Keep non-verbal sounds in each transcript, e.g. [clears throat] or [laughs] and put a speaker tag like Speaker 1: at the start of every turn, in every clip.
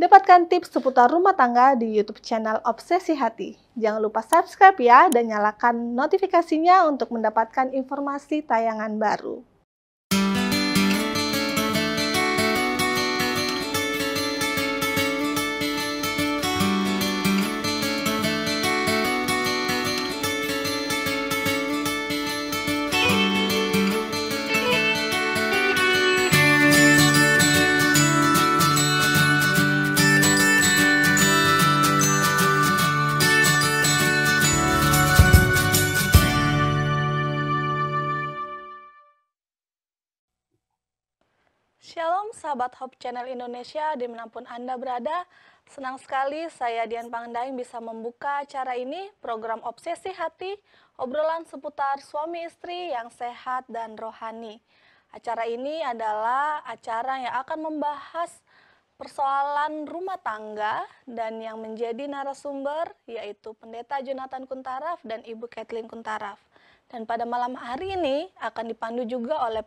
Speaker 1: Dapatkan tips seputar rumah tangga di YouTube channel Obsesi Hati. Jangan lupa subscribe ya dan nyalakan notifikasinya untuk mendapatkan informasi tayangan baru. sahabat Hope Channel Indonesia di menampun Anda berada. Senang sekali saya Dian Pangendaing bisa membuka acara ini, program Obsesi Hati, obrolan seputar suami istri yang sehat dan rohani. Acara ini adalah acara yang akan membahas persoalan rumah tangga dan yang menjadi narasumber yaitu Pendeta Jonathan Kuntaraf dan Ibu Kathleen Kuntaraf. Dan pada malam hari ini akan dipandu juga oleh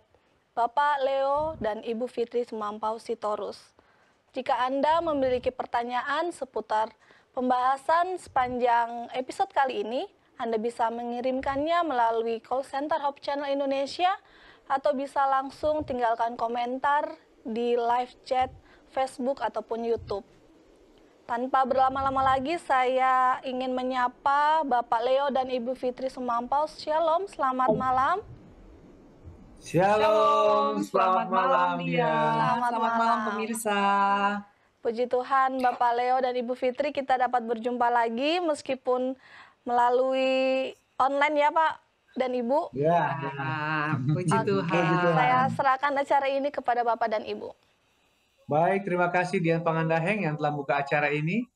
Speaker 1: Bapak Leo dan Ibu Fitri Semampau Sitorus. Jika Anda memiliki pertanyaan seputar pembahasan sepanjang episode kali ini, Anda bisa mengirimkannya melalui call center Hope Channel Indonesia atau bisa langsung tinggalkan komentar di live chat Facebook ataupun YouTube. Tanpa berlama-lama lagi, saya ingin menyapa Bapak Leo dan Ibu Fitri Sumampau. Shalom, selamat oh. malam.
Speaker 2: Shalom, selamat, malam dia. Selamat,
Speaker 1: selamat malam pemirsa. Puji Tuhan Bapak Leo dan Ibu Fitri kita dapat berjumpa lagi meskipun melalui online ya Pak dan Ibu. Ya,
Speaker 2: ya. puji okay. Tuhan. Saya
Speaker 1: serahkan acara ini kepada Bapak dan Ibu.
Speaker 2: Baik, terima kasih Dian Pangandaheng yang telah buka acara ini.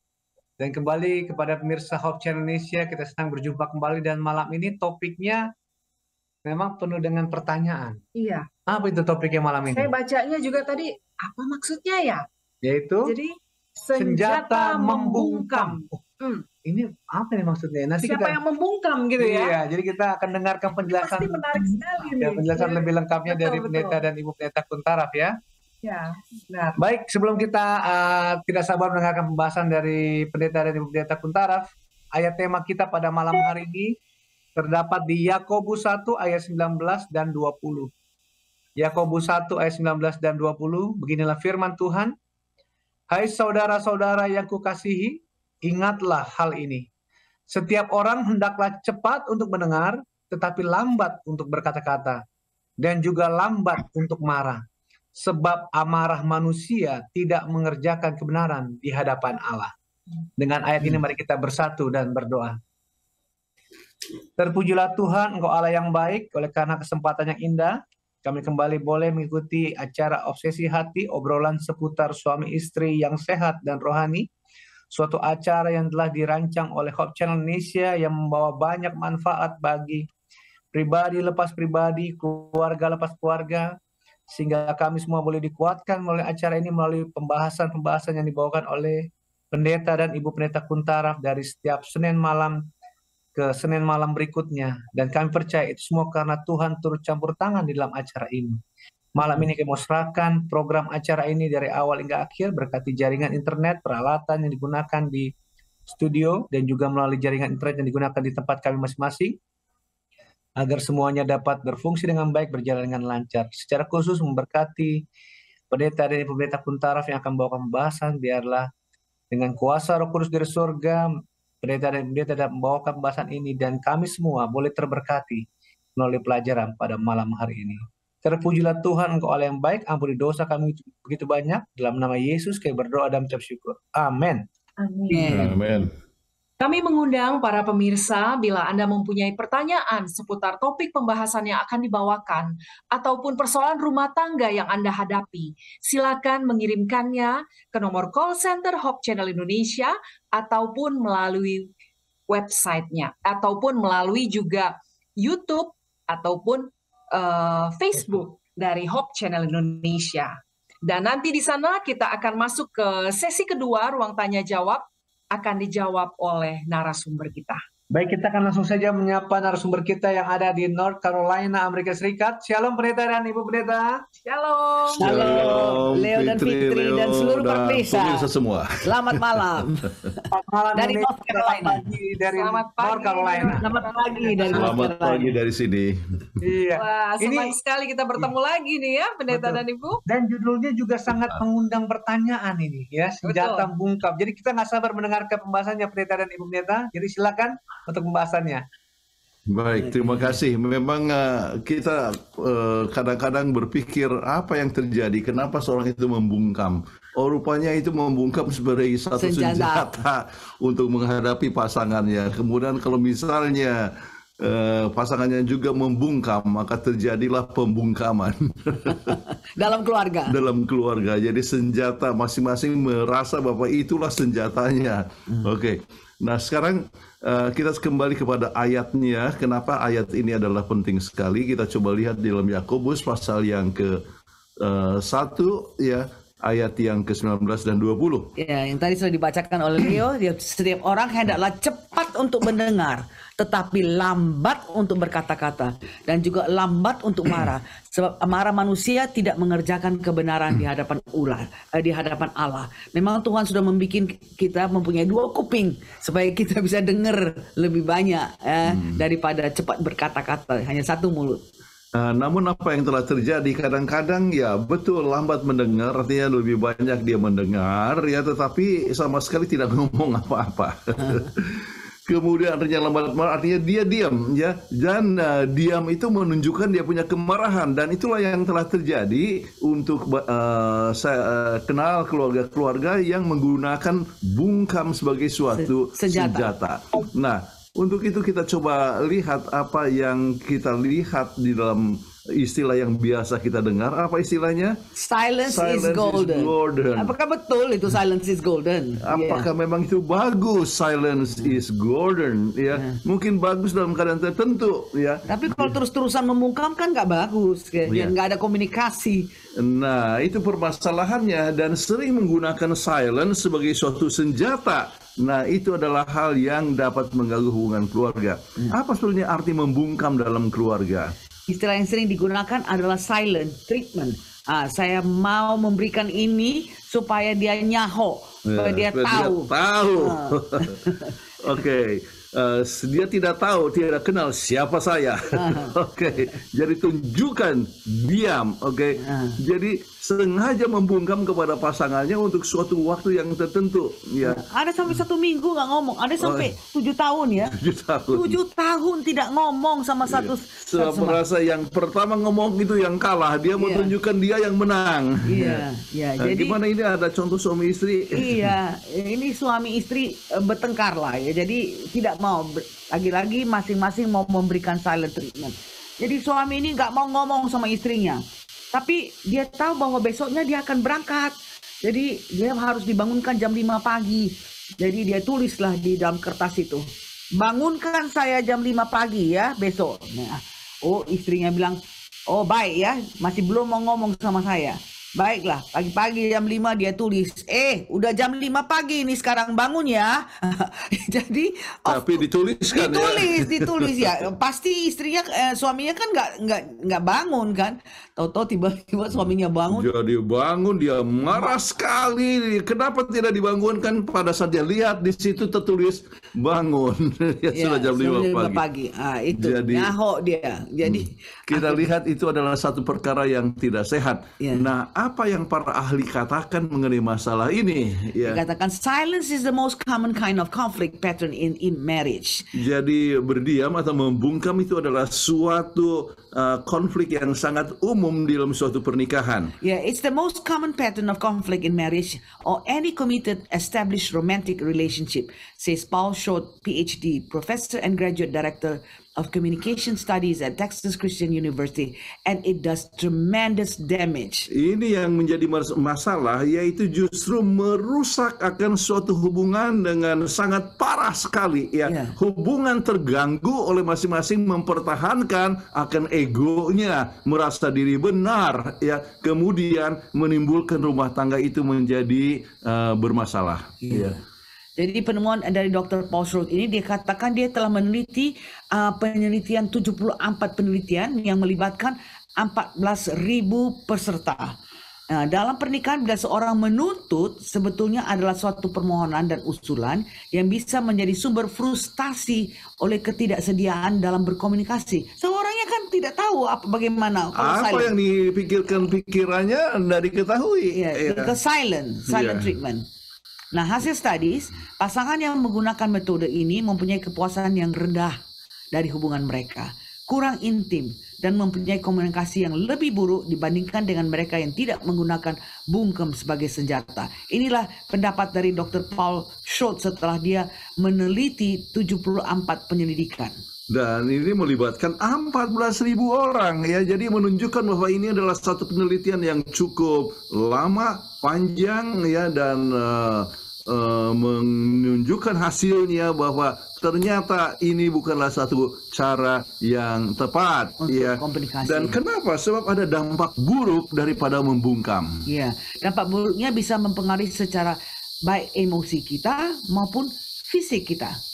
Speaker 2: Dan kembali kepada pemirsa Hope Channel Indonesia, kita senang berjumpa kembali dan malam ini topiknya Memang penuh dengan pertanyaan. Iya. Apa itu topiknya malam ini? Saya bacanya juga tadi, apa maksudnya ya? Yaitu Jadi senjata, senjata membungkam. membungkam. hmm. Ini apa nih maksudnya? Nanti Siapa kita, yang membungkam gitu ya? Iya, jadi kita akan dengarkan penjelasan. Pasti menarik sekali ya, nih. penjelasan ya. lebih lengkapnya betul, dari pendeta dan ibu pendeta Kuntaraf ya.
Speaker 3: Ya, benar.
Speaker 2: Baik, sebelum kita uh, tidak sabar mendengarkan pembahasan dari pendeta dan ibu pendeta Kuntaraf, ayat tema kita pada malam hari ini terdapat di Yakobus 1 ayat 19 dan 20. Yakobus 1 ayat 19 dan 20, beginilah firman Tuhan. Hai saudara-saudara yang kukasihi, ingatlah hal ini. Setiap orang hendaklah cepat untuk mendengar, tetapi lambat untuk berkata-kata, dan juga lambat untuk marah. Sebab amarah manusia tidak mengerjakan kebenaran di hadapan Allah. Dengan ayat ini hmm. mari kita bersatu dan berdoa. Terpujilah Tuhan, Engkau Allah yang baik, oleh karena kesempatan yang indah, kami kembali boleh mengikuti acara Obsesi Hati, obrolan seputar suami istri yang sehat dan rohani. Suatu acara yang telah dirancang oleh Hope Channel Indonesia yang membawa banyak manfaat bagi pribadi lepas pribadi, keluarga lepas keluarga, sehingga kami semua boleh dikuatkan melalui acara ini melalui pembahasan-pembahasan yang dibawakan oleh pendeta dan ibu pendeta Kuntaraf dari setiap Senin malam ke Senin malam berikutnya. Dan kami percaya itu semua karena Tuhan turut campur tangan di dalam acara ini. Malam ini kami serahkan program acara ini dari awal hingga akhir berkati jaringan internet, peralatan yang digunakan di studio, dan juga melalui jaringan internet yang digunakan di tempat kami masing-masing agar semuanya dapat berfungsi dengan baik, berjalan dengan lancar. Secara khusus memberkati pendeta dari pemerintah Puntaraf yang akan membawa pembahasan biarlah dengan kuasa roh kudus dari surga Pendeta dan pendeta dapat membawakan pembahasan ini dan kami semua boleh terberkati melalui pelajaran pada malam hari ini. Terpujilah Tuhan Engkau Allah yang baik, ampuni dosa kami begitu banyak. Dalam nama Yesus kami berdoa dan mencap syukur. Amin.
Speaker 4: Amin. Amin. Kami mengundang para pemirsa bila Anda mempunyai pertanyaan seputar topik pembahasan yang akan dibawakan ataupun persoalan rumah tangga yang Anda hadapi, silakan mengirimkannya ke nomor call center Hope Channel Indonesia ataupun melalui websitenya ataupun melalui juga YouTube ataupun uh, Facebook dari Hope Channel Indonesia. Dan nanti di sana kita akan masuk ke sesi kedua ruang tanya jawab akan dijawab oleh narasumber kita.
Speaker 2: Baik, kita akan langsung saja menyapa narasumber kita yang ada di North Carolina, Amerika Serikat. Shalom pendeta dan Ibu Pendeta. Shalom. Shalom. Leo dan Fitri, Fitri Leo dan seluruh dan pemirsa. pemirsa semua. Selamat malam. [laughs] Selamat malam
Speaker 3: dari North Carolina.
Speaker 2: Pagi dari Selamat pagi. North Carolina. Selamat pagi dari Selamat North Carolina. pagi dari sini. Iya. Wah, senang Ini, sekali kita bertemu iya. lagi nih ya, Pendeta Betul. dan Ibu. Dan judulnya juga sangat mengundang pertanyaan ini ya, senjata Betul. bungkam. Jadi kita nggak sabar mendengarkan pembahasannya Pendeta dan Ibu Pendeta. Jadi silakan untuk pembahasannya.
Speaker 5: Baik, iya. terima kasih. Memang uh, kita eh, kadang-kadang uh, berpikir apa yang terjadi, kenapa seorang itu membungkam. Oh, rupanya itu membungkam sebagai satu senjata, senjata untuk menghadapi pasangannya. Kemudian kalau misalnya uh, pasangannya juga membungkam, maka terjadilah pembungkaman.
Speaker 6: [laughs] Dalam keluarga.
Speaker 5: Dalam keluarga. Jadi senjata masing-masing merasa bahwa itulah senjatanya. Hmm. Oke. Okay. Nah sekarang uh, kita kembali kepada ayatnya. Kenapa ayat ini adalah penting sekali? Kita coba lihat di dalam Yakobus pasal yang ke uh, satu ya ayat yang ke-19 dan 20.
Speaker 6: Ya, yang tadi sudah dibacakan oleh Leo, [clears throat] setiap orang hendaklah cepat untuk mendengar, tetapi lambat untuk berkata-kata dan juga lambat untuk [clears throat] marah. Sebab amarah manusia tidak mengerjakan kebenaran di hadapan ular, eh, di hadapan Allah. Memang Tuhan sudah membuat kita mempunyai dua kuping supaya kita bisa dengar lebih banyak eh, hmm. daripada cepat berkata-kata, hanya satu mulut.
Speaker 5: Nah, namun apa yang telah terjadi kadang-kadang ya betul lambat mendengar artinya lebih banyak dia mendengar ya tetapi sama sekali tidak [laughs] ngomong apa-apa. Ah. Kemudian artinya lambat marah artinya dia diam ya dan uh, diam itu menunjukkan dia punya kemarahan dan itulah yang telah terjadi untuk uh, eh, saya uh, kenal keluarga-keluarga yang menggunakan bungkam sebagai suatu Se senjata. Nah, untuk itu kita coba lihat apa yang kita lihat di dalam istilah yang biasa kita dengar apa istilahnya?
Speaker 6: Silence, silence is, golden. is golden. Apakah betul itu silence is
Speaker 5: golden? Apakah yeah. memang itu bagus silence hmm. is golden? Ya, yeah. mungkin bagus dalam keadaan tertentu ya. Tapi kalau terus-terusan memungkam kan nggak bagus, ya yeah. nggak ada komunikasi. Nah, itu permasalahannya dan sering menggunakan silence sebagai suatu senjata Nah, itu adalah hal yang dapat mengganggu hubungan keluarga. Hmm. Apa sebenarnya arti membungkam dalam keluarga?
Speaker 6: Istilah yang sering digunakan adalah silent treatment. Ah, saya mau memberikan ini supaya dia nyaho, ya,
Speaker 5: supaya dia supaya tahu. Dia tahu. Ah. [laughs] Oke. okay. Uh, eh, dia tidak tahu, tidak kenal siapa saya. Ah. [laughs] Oke, okay. jadi tunjukkan diam. Oke, okay. Ah. jadi sengaja membungkam kepada pasangannya untuk suatu waktu yang tertentu ya
Speaker 6: ada sampai satu minggu nggak ngomong ada sampai tujuh tahun ya
Speaker 5: tujuh tahun tujuh
Speaker 6: tahun tidak ngomong sama iya. satu iya. Sama.
Speaker 5: merasa yang pertama ngomong itu yang kalah dia mau iya. tunjukkan dia yang menang iya nah, iya nah, jadi gimana ini ada contoh suami istri iya
Speaker 6: ini suami istri eh, bertengkar lah ya jadi tidak mau lagi-lagi masing-masing mau memberikan silent treatment jadi suami ini nggak mau ngomong sama istrinya tapi dia tahu bahwa besoknya dia akan berangkat. Jadi dia harus dibangunkan jam 5 pagi. Jadi dia tulislah di dalam kertas itu. Bangunkan saya jam 5 pagi ya besok. Nah, oh istrinya bilang, oh baik ya, masih belum mau ngomong sama saya. Baiklah, pagi-pagi jam 5 dia tulis, eh udah jam 5 pagi ini sekarang bangun ya. [laughs] Jadi
Speaker 5: tapi ditulis kan ditulis, ya. Ditulis, ditulis ya.
Speaker 6: Pasti istrinya eh, suaminya kan nggak nggak bangun kan. Tahu-tahu
Speaker 5: tiba-tiba hmm. suaminya bangun. Jadi bangun dia marah sekali. Kenapa tidak dibangunkan pada saat dia lihat di situ tertulis bangun. [laughs] ya, sudah jam lima pagi. pagi. Ah, itu Jadi, nyaho dia. Jadi hmm. kita lihat itu adalah satu perkara yang tidak sehat. Ya. Nah, apa yang para ahli katakan mengenai masalah ini? Ya.
Speaker 6: Dikatakan silence is the most common kind of conflict pattern in in marriage.
Speaker 5: Jadi berdiam atau membungkam itu adalah suatu uh, konflik yang sangat umum umum dalam suatu pernikahan.
Speaker 6: Yeah, it's the most common pattern of conflict in marriage or any committed established romantic relationship, says Paul Short, PhD, professor and graduate director of Communication Studies at Texas Christian University and it does tremendous
Speaker 5: damage. Ini yang menjadi masalah yaitu justru merusak akan suatu hubungan dengan sangat parah sekali ya. Yeah. Hubungan terganggu oleh masing-masing mempertahankan akan egonya, merasa diri benar ya, kemudian menimbulkan rumah tangga itu menjadi uh, bermasalah.
Speaker 3: Yeah. Yeah.
Speaker 6: Jadi penemuan dari Dr. Paul Schroth ini dikatakan dia telah meneliti uh, penelitian 74 penelitian yang melibatkan 14.000 peserta. Nah, dalam pernikahan bila seorang menuntut sebetulnya adalah suatu permohonan dan usulan yang bisa menjadi sumber frustasi oleh ketidaksediaan dalam berkomunikasi. Seorangnya kan tidak tahu apa bagaimana kalau apa silent. yang
Speaker 2: dipikirkan
Speaker 5: pikirannya tidak diketahui. yeah, yeah. The silent, silent yeah. treatment.
Speaker 6: Nah, hasil studies, pasangan yang menggunakan metode ini mempunyai kepuasan yang rendah dari hubungan mereka, kurang intim, dan mempunyai komunikasi yang lebih buruk dibandingkan dengan mereka yang tidak menggunakan bungkem sebagai senjata. Inilah pendapat dari Dr. Paul Schultz setelah dia meneliti 74 penyelidikan.
Speaker 5: Dan ini melibatkan 14.000 orang ya. Jadi menunjukkan bahwa ini adalah satu penelitian yang cukup lama, panjang ya dan uh, uh, menunjukkan hasilnya bahwa ternyata ini bukanlah satu cara yang tepat Untuk ya. Komplikasi. Dan kenapa? Sebab ada dampak buruk daripada membungkam.
Speaker 6: Iya, dampak buruknya bisa mempengaruhi secara baik emosi kita maupun fisik kita.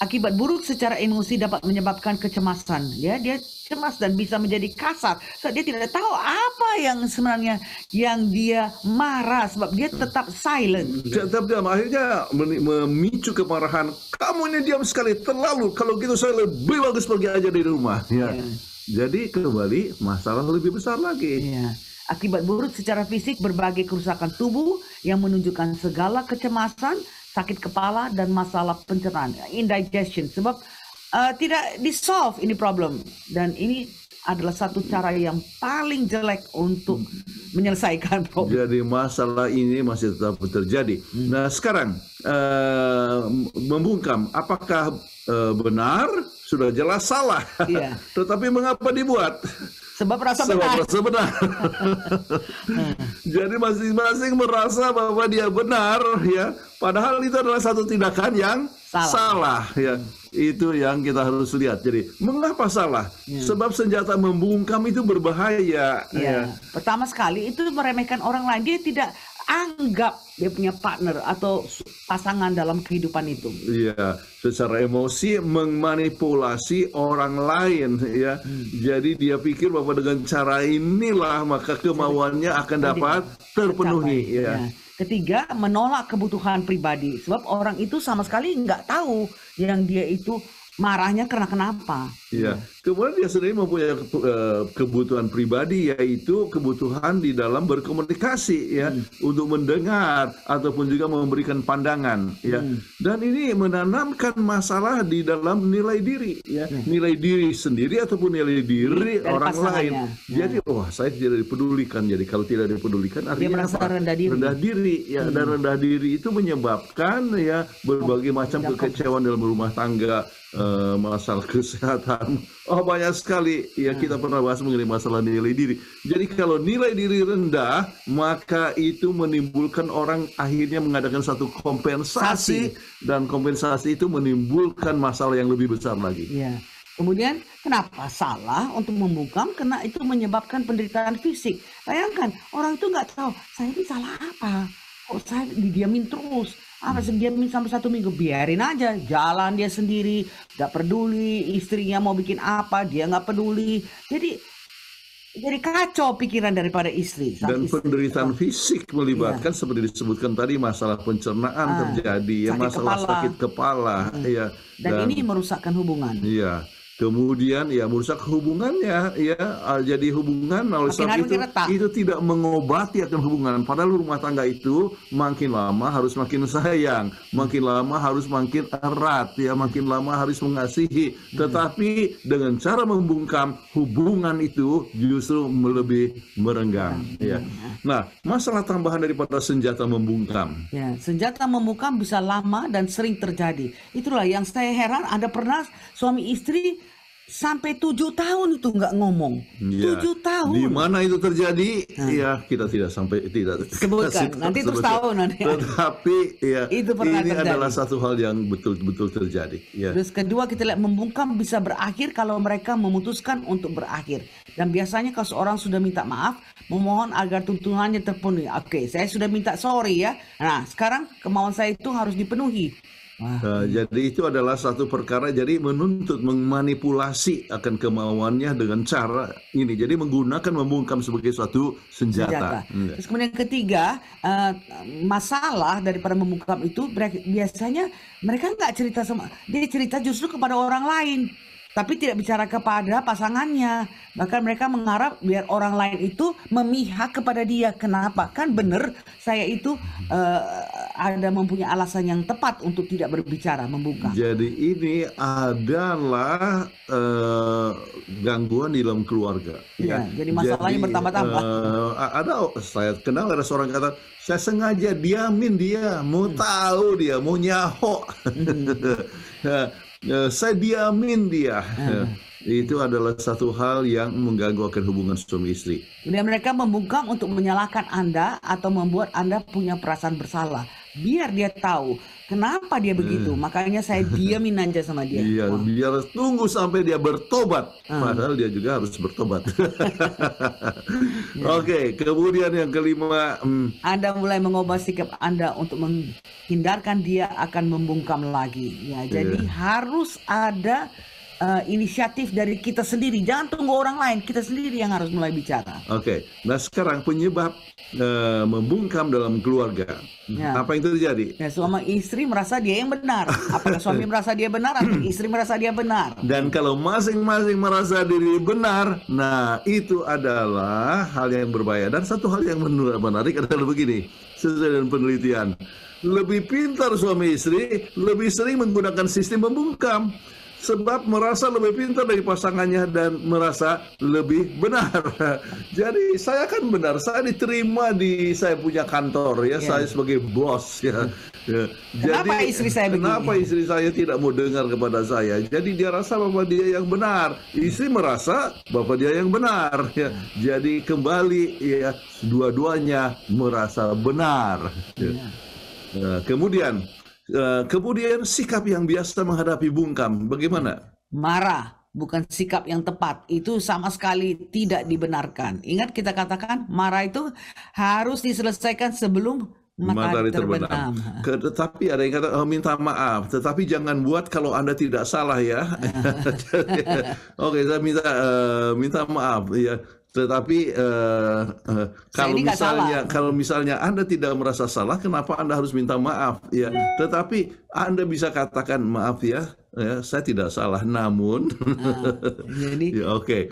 Speaker 6: Akibat buruk secara emosi dapat menyebabkan kecemasan. Ya, dia cemas dan bisa menjadi kasar. dia tidak tahu apa yang sebenarnya yang dia marah sebab dia tetap silent.
Speaker 5: Tetap diam. Akhirnya memicu kemarahan. Kamu ini diam sekali. Terlalu. Kalau gitu saya lebih bagus pergi aja di rumah. Ya. ya. Jadi kembali masalah lebih besar lagi. Ya.
Speaker 6: Akibat buruk secara fisik berbagai kerusakan tubuh yang menunjukkan segala kecemasan sakit kepala dan masalah pencernaan, indigestion. Sebab uh, tidak di solve ini problem dan ini adalah satu cara yang paling jelek
Speaker 5: untuk hmm. menyelesaikan [laughs] problem. Jadi masalah ini masih tetap terjadi. Hmm. Nah sekarang uh, membungkam, apakah uh, benar sudah jelas salah? Iya. [laughs] Tetapi mengapa dibuat? Sebab rasa Sebab rasa benar. [laughs] Jadi masing-masing merasa bahwa dia benar ya, padahal itu adalah satu tindakan yang salah, salah ya. Itu yang kita harus lihat. Jadi, mengapa salah? Hmm. Sebab senjata membungkam itu berbahaya ya. ya.
Speaker 6: Pertama sekali itu meremehkan orang lain. Dia tidak anggap dia punya partner atau pasangan dalam kehidupan itu.
Speaker 5: Iya, secara emosi memanipulasi orang lain ya. Hmm. Jadi dia pikir bahwa dengan cara inilah maka kemauannya akan dapat terpenuhi Tercapai. ya. ya.
Speaker 6: Ketiga, menolak kebutuhan pribadi. Sebab orang itu sama sekali nggak tahu yang dia itu marahnya karena kenapa.
Speaker 5: Iya. iya. Kemudian dia sendiri mempunyai eh, kebutuhan pribadi yaitu kebutuhan di dalam berkomunikasi ya hmm. untuk mendengar ataupun juga memberikan pandangan ya. Hmm. Dan ini menanamkan masalah di dalam nilai diri ya, hmm. nilai diri sendiri ataupun nilai diri iya, Dari orang lain. Ya. Jadi wah oh, saya tidak dipedulikan. Jadi kalau tidak dipedulikan artinya dia merasa rendah diri. Rendah diri ya hmm. dan rendah diri itu menyebabkan ya berbagai iya. macam kekecewaan dalam rumah tangga, uh, masalah [laughs] kesehatan Oh banyak sekali ya kita hmm. pernah bahas mengenai masalah nilai diri. Jadi kalau nilai diri rendah, maka itu menimbulkan orang akhirnya mengadakan satu kompensasi Sasi. dan kompensasi itu menimbulkan masalah yang lebih besar lagi. Ya.
Speaker 6: Kemudian kenapa salah untuk membungkam? Karena itu menyebabkan penderitaan fisik. Bayangkan orang itu nggak tahu saya ini salah apa. Oh saya didiamin terus? apa ah, dia sampai satu minggu biarin aja jalan dia sendiri nggak peduli istrinya mau bikin apa dia nggak peduli jadi jadi kacau pikiran daripada istri dan
Speaker 5: istri. penderitaan fisik melibatkan ya. seperti disebutkan tadi masalah pencernaan ah, terjadi ya masalah kepala. sakit kepala hmm. ya dan, dan ini
Speaker 6: merusakkan hubungan
Speaker 5: iya Kemudian ya merusak hubungannya ya jadi hubungan oleh sebab itu retak. itu tidak mengobati akan hubungan padahal rumah tangga itu makin lama harus makin sayang, makin lama harus makin erat ya, makin lama harus mengasihi. Tetapi dengan cara membungkam hubungan itu justru lebih merenggang ya. Nah, masalah tambahan daripada senjata membungkam.
Speaker 6: Ya, senjata membungkam bisa lama dan sering terjadi. Itulah yang saya heran Ada pernah suami istri sampai tujuh tahun itu nggak ngomong.
Speaker 5: Ya. Tujuh tahun. Di mana itu terjadi? Nah. Iya, ya kita tidak sampai tidak sebutkan. Kasih, nanti terus tahu nanti. Tetapi ya [laughs] itu pernah ini terjadi. adalah satu hal yang betul-betul terjadi. Ya. Terus
Speaker 6: kedua kita lihat membungkam bisa berakhir kalau mereka memutuskan untuk berakhir. Dan biasanya kalau seorang sudah minta maaf, memohon agar tuntunannya terpenuhi. Oke, saya sudah minta sorry ya. Nah, sekarang kemauan saya itu harus dipenuhi
Speaker 5: Uh, jadi itu adalah satu perkara jadi menuntut memanipulasi akan kemauannya dengan cara ini. Jadi menggunakan membungkam sebagai suatu senjata. senjata. Hmm. Terus
Speaker 6: kemudian ketiga uh, masalah daripada membungkam itu biasanya mereka nggak cerita sama dia cerita justru kepada orang lain tapi tidak bicara kepada pasangannya. Bahkan mereka mengharap biar orang lain itu memihak kepada dia. Kenapa? Kan benar saya itu uh, ada mempunyai alasan yang tepat untuk tidak berbicara membuka.
Speaker 5: Jadi ini adalah uh, gangguan di dalam keluarga. Iya, ya, jadi masalahnya jadi, bertambah-tambah. Uh, ada saya kenal ada seorang kata saya sengaja diamin dia, mau hmm. tahu dia, mau nyaho. Hmm. [laughs] Ya, Eh, saya diamin dia. Ah. Itu adalah satu hal yang mengganggu akan hubungan suami istri.
Speaker 6: Kemudian mereka membungkam untuk menyalahkan Anda atau membuat Anda punya perasaan bersalah biar dia tahu kenapa dia begitu. Hmm. Makanya saya [laughs] diamin aja sama dia.
Speaker 5: Iya, wow. biar tunggu sampai dia bertobat. Hmm. Padahal dia juga harus bertobat. [laughs] yeah. Oke, kemudian yang kelima, hmm.
Speaker 6: Anda mulai mengubah sikap Anda untuk menghindarkan dia akan membungkam lagi. Ya, jadi iya. harus ada uh, inisiatif dari kita sendiri. Jangan tunggu orang lain, kita sendiri yang harus mulai bicara.
Speaker 3: Oke, okay.
Speaker 5: nah sekarang penyebab uh, membungkam dalam keluarga, ya. apa yang terjadi? Ya, selama istri merasa dia yang benar, apakah suami
Speaker 6: merasa dia benar atau [clears throat] istri merasa dia benar?
Speaker 5: Dan kalau masing-masing merasa diri benar, nah itu adalah hal yang berbahaya. Dan satu hal yang menarik adalah begini, sesuai dengan penelitian. Lebih pintar suami istri, lebih sering menggunakan sistem membungkam sebab merasa lebih pintar dari pasangannya dan merasa lebih benar. [laughs] Jadi saya kan benar, saya diterima di saya punya kantor ya, ya. saya sebagai bos ya. ya. Jadi kenapa istri saya begini? Kenapa istri saya tidak mau dengar kepada saya? Jadi dia rasa bahwa dia yang benar, istri merasa bahwa dia yang benar ya. Jadi kembali ya dua-duanya merasa benar. Ya. ya. Nah, kemudian Eh, kemudian sikap yang biasa menghadapi bungkam, bagaimana?
Speaker 6: Marah, bukan sikap yang tepat. Itu sama sekali tidak dibenarkan. Ingat kita katakan marah itu harus diselesaikan sebelum matahari terbenam.
Speaker 5: terbenam. Tetapi ada yang kata oh, minta maaf, tetapi jangan buat kalau anda tidak salah ya. [laughs]
Speaker 3: [laughs]
Speaker 5: Oke, okay, saya minta uh, minta maaf ya. Tetapi uh, uh, kalau misalnya salah. kalau misalnya Anda tidak merasa salah, kenapa Anda harus minta maaf ya? Tetapi Anda bisa katakan maaf ya, ya saya tidak salah. Namun, uh, ini [laughs] ya, oke, okay.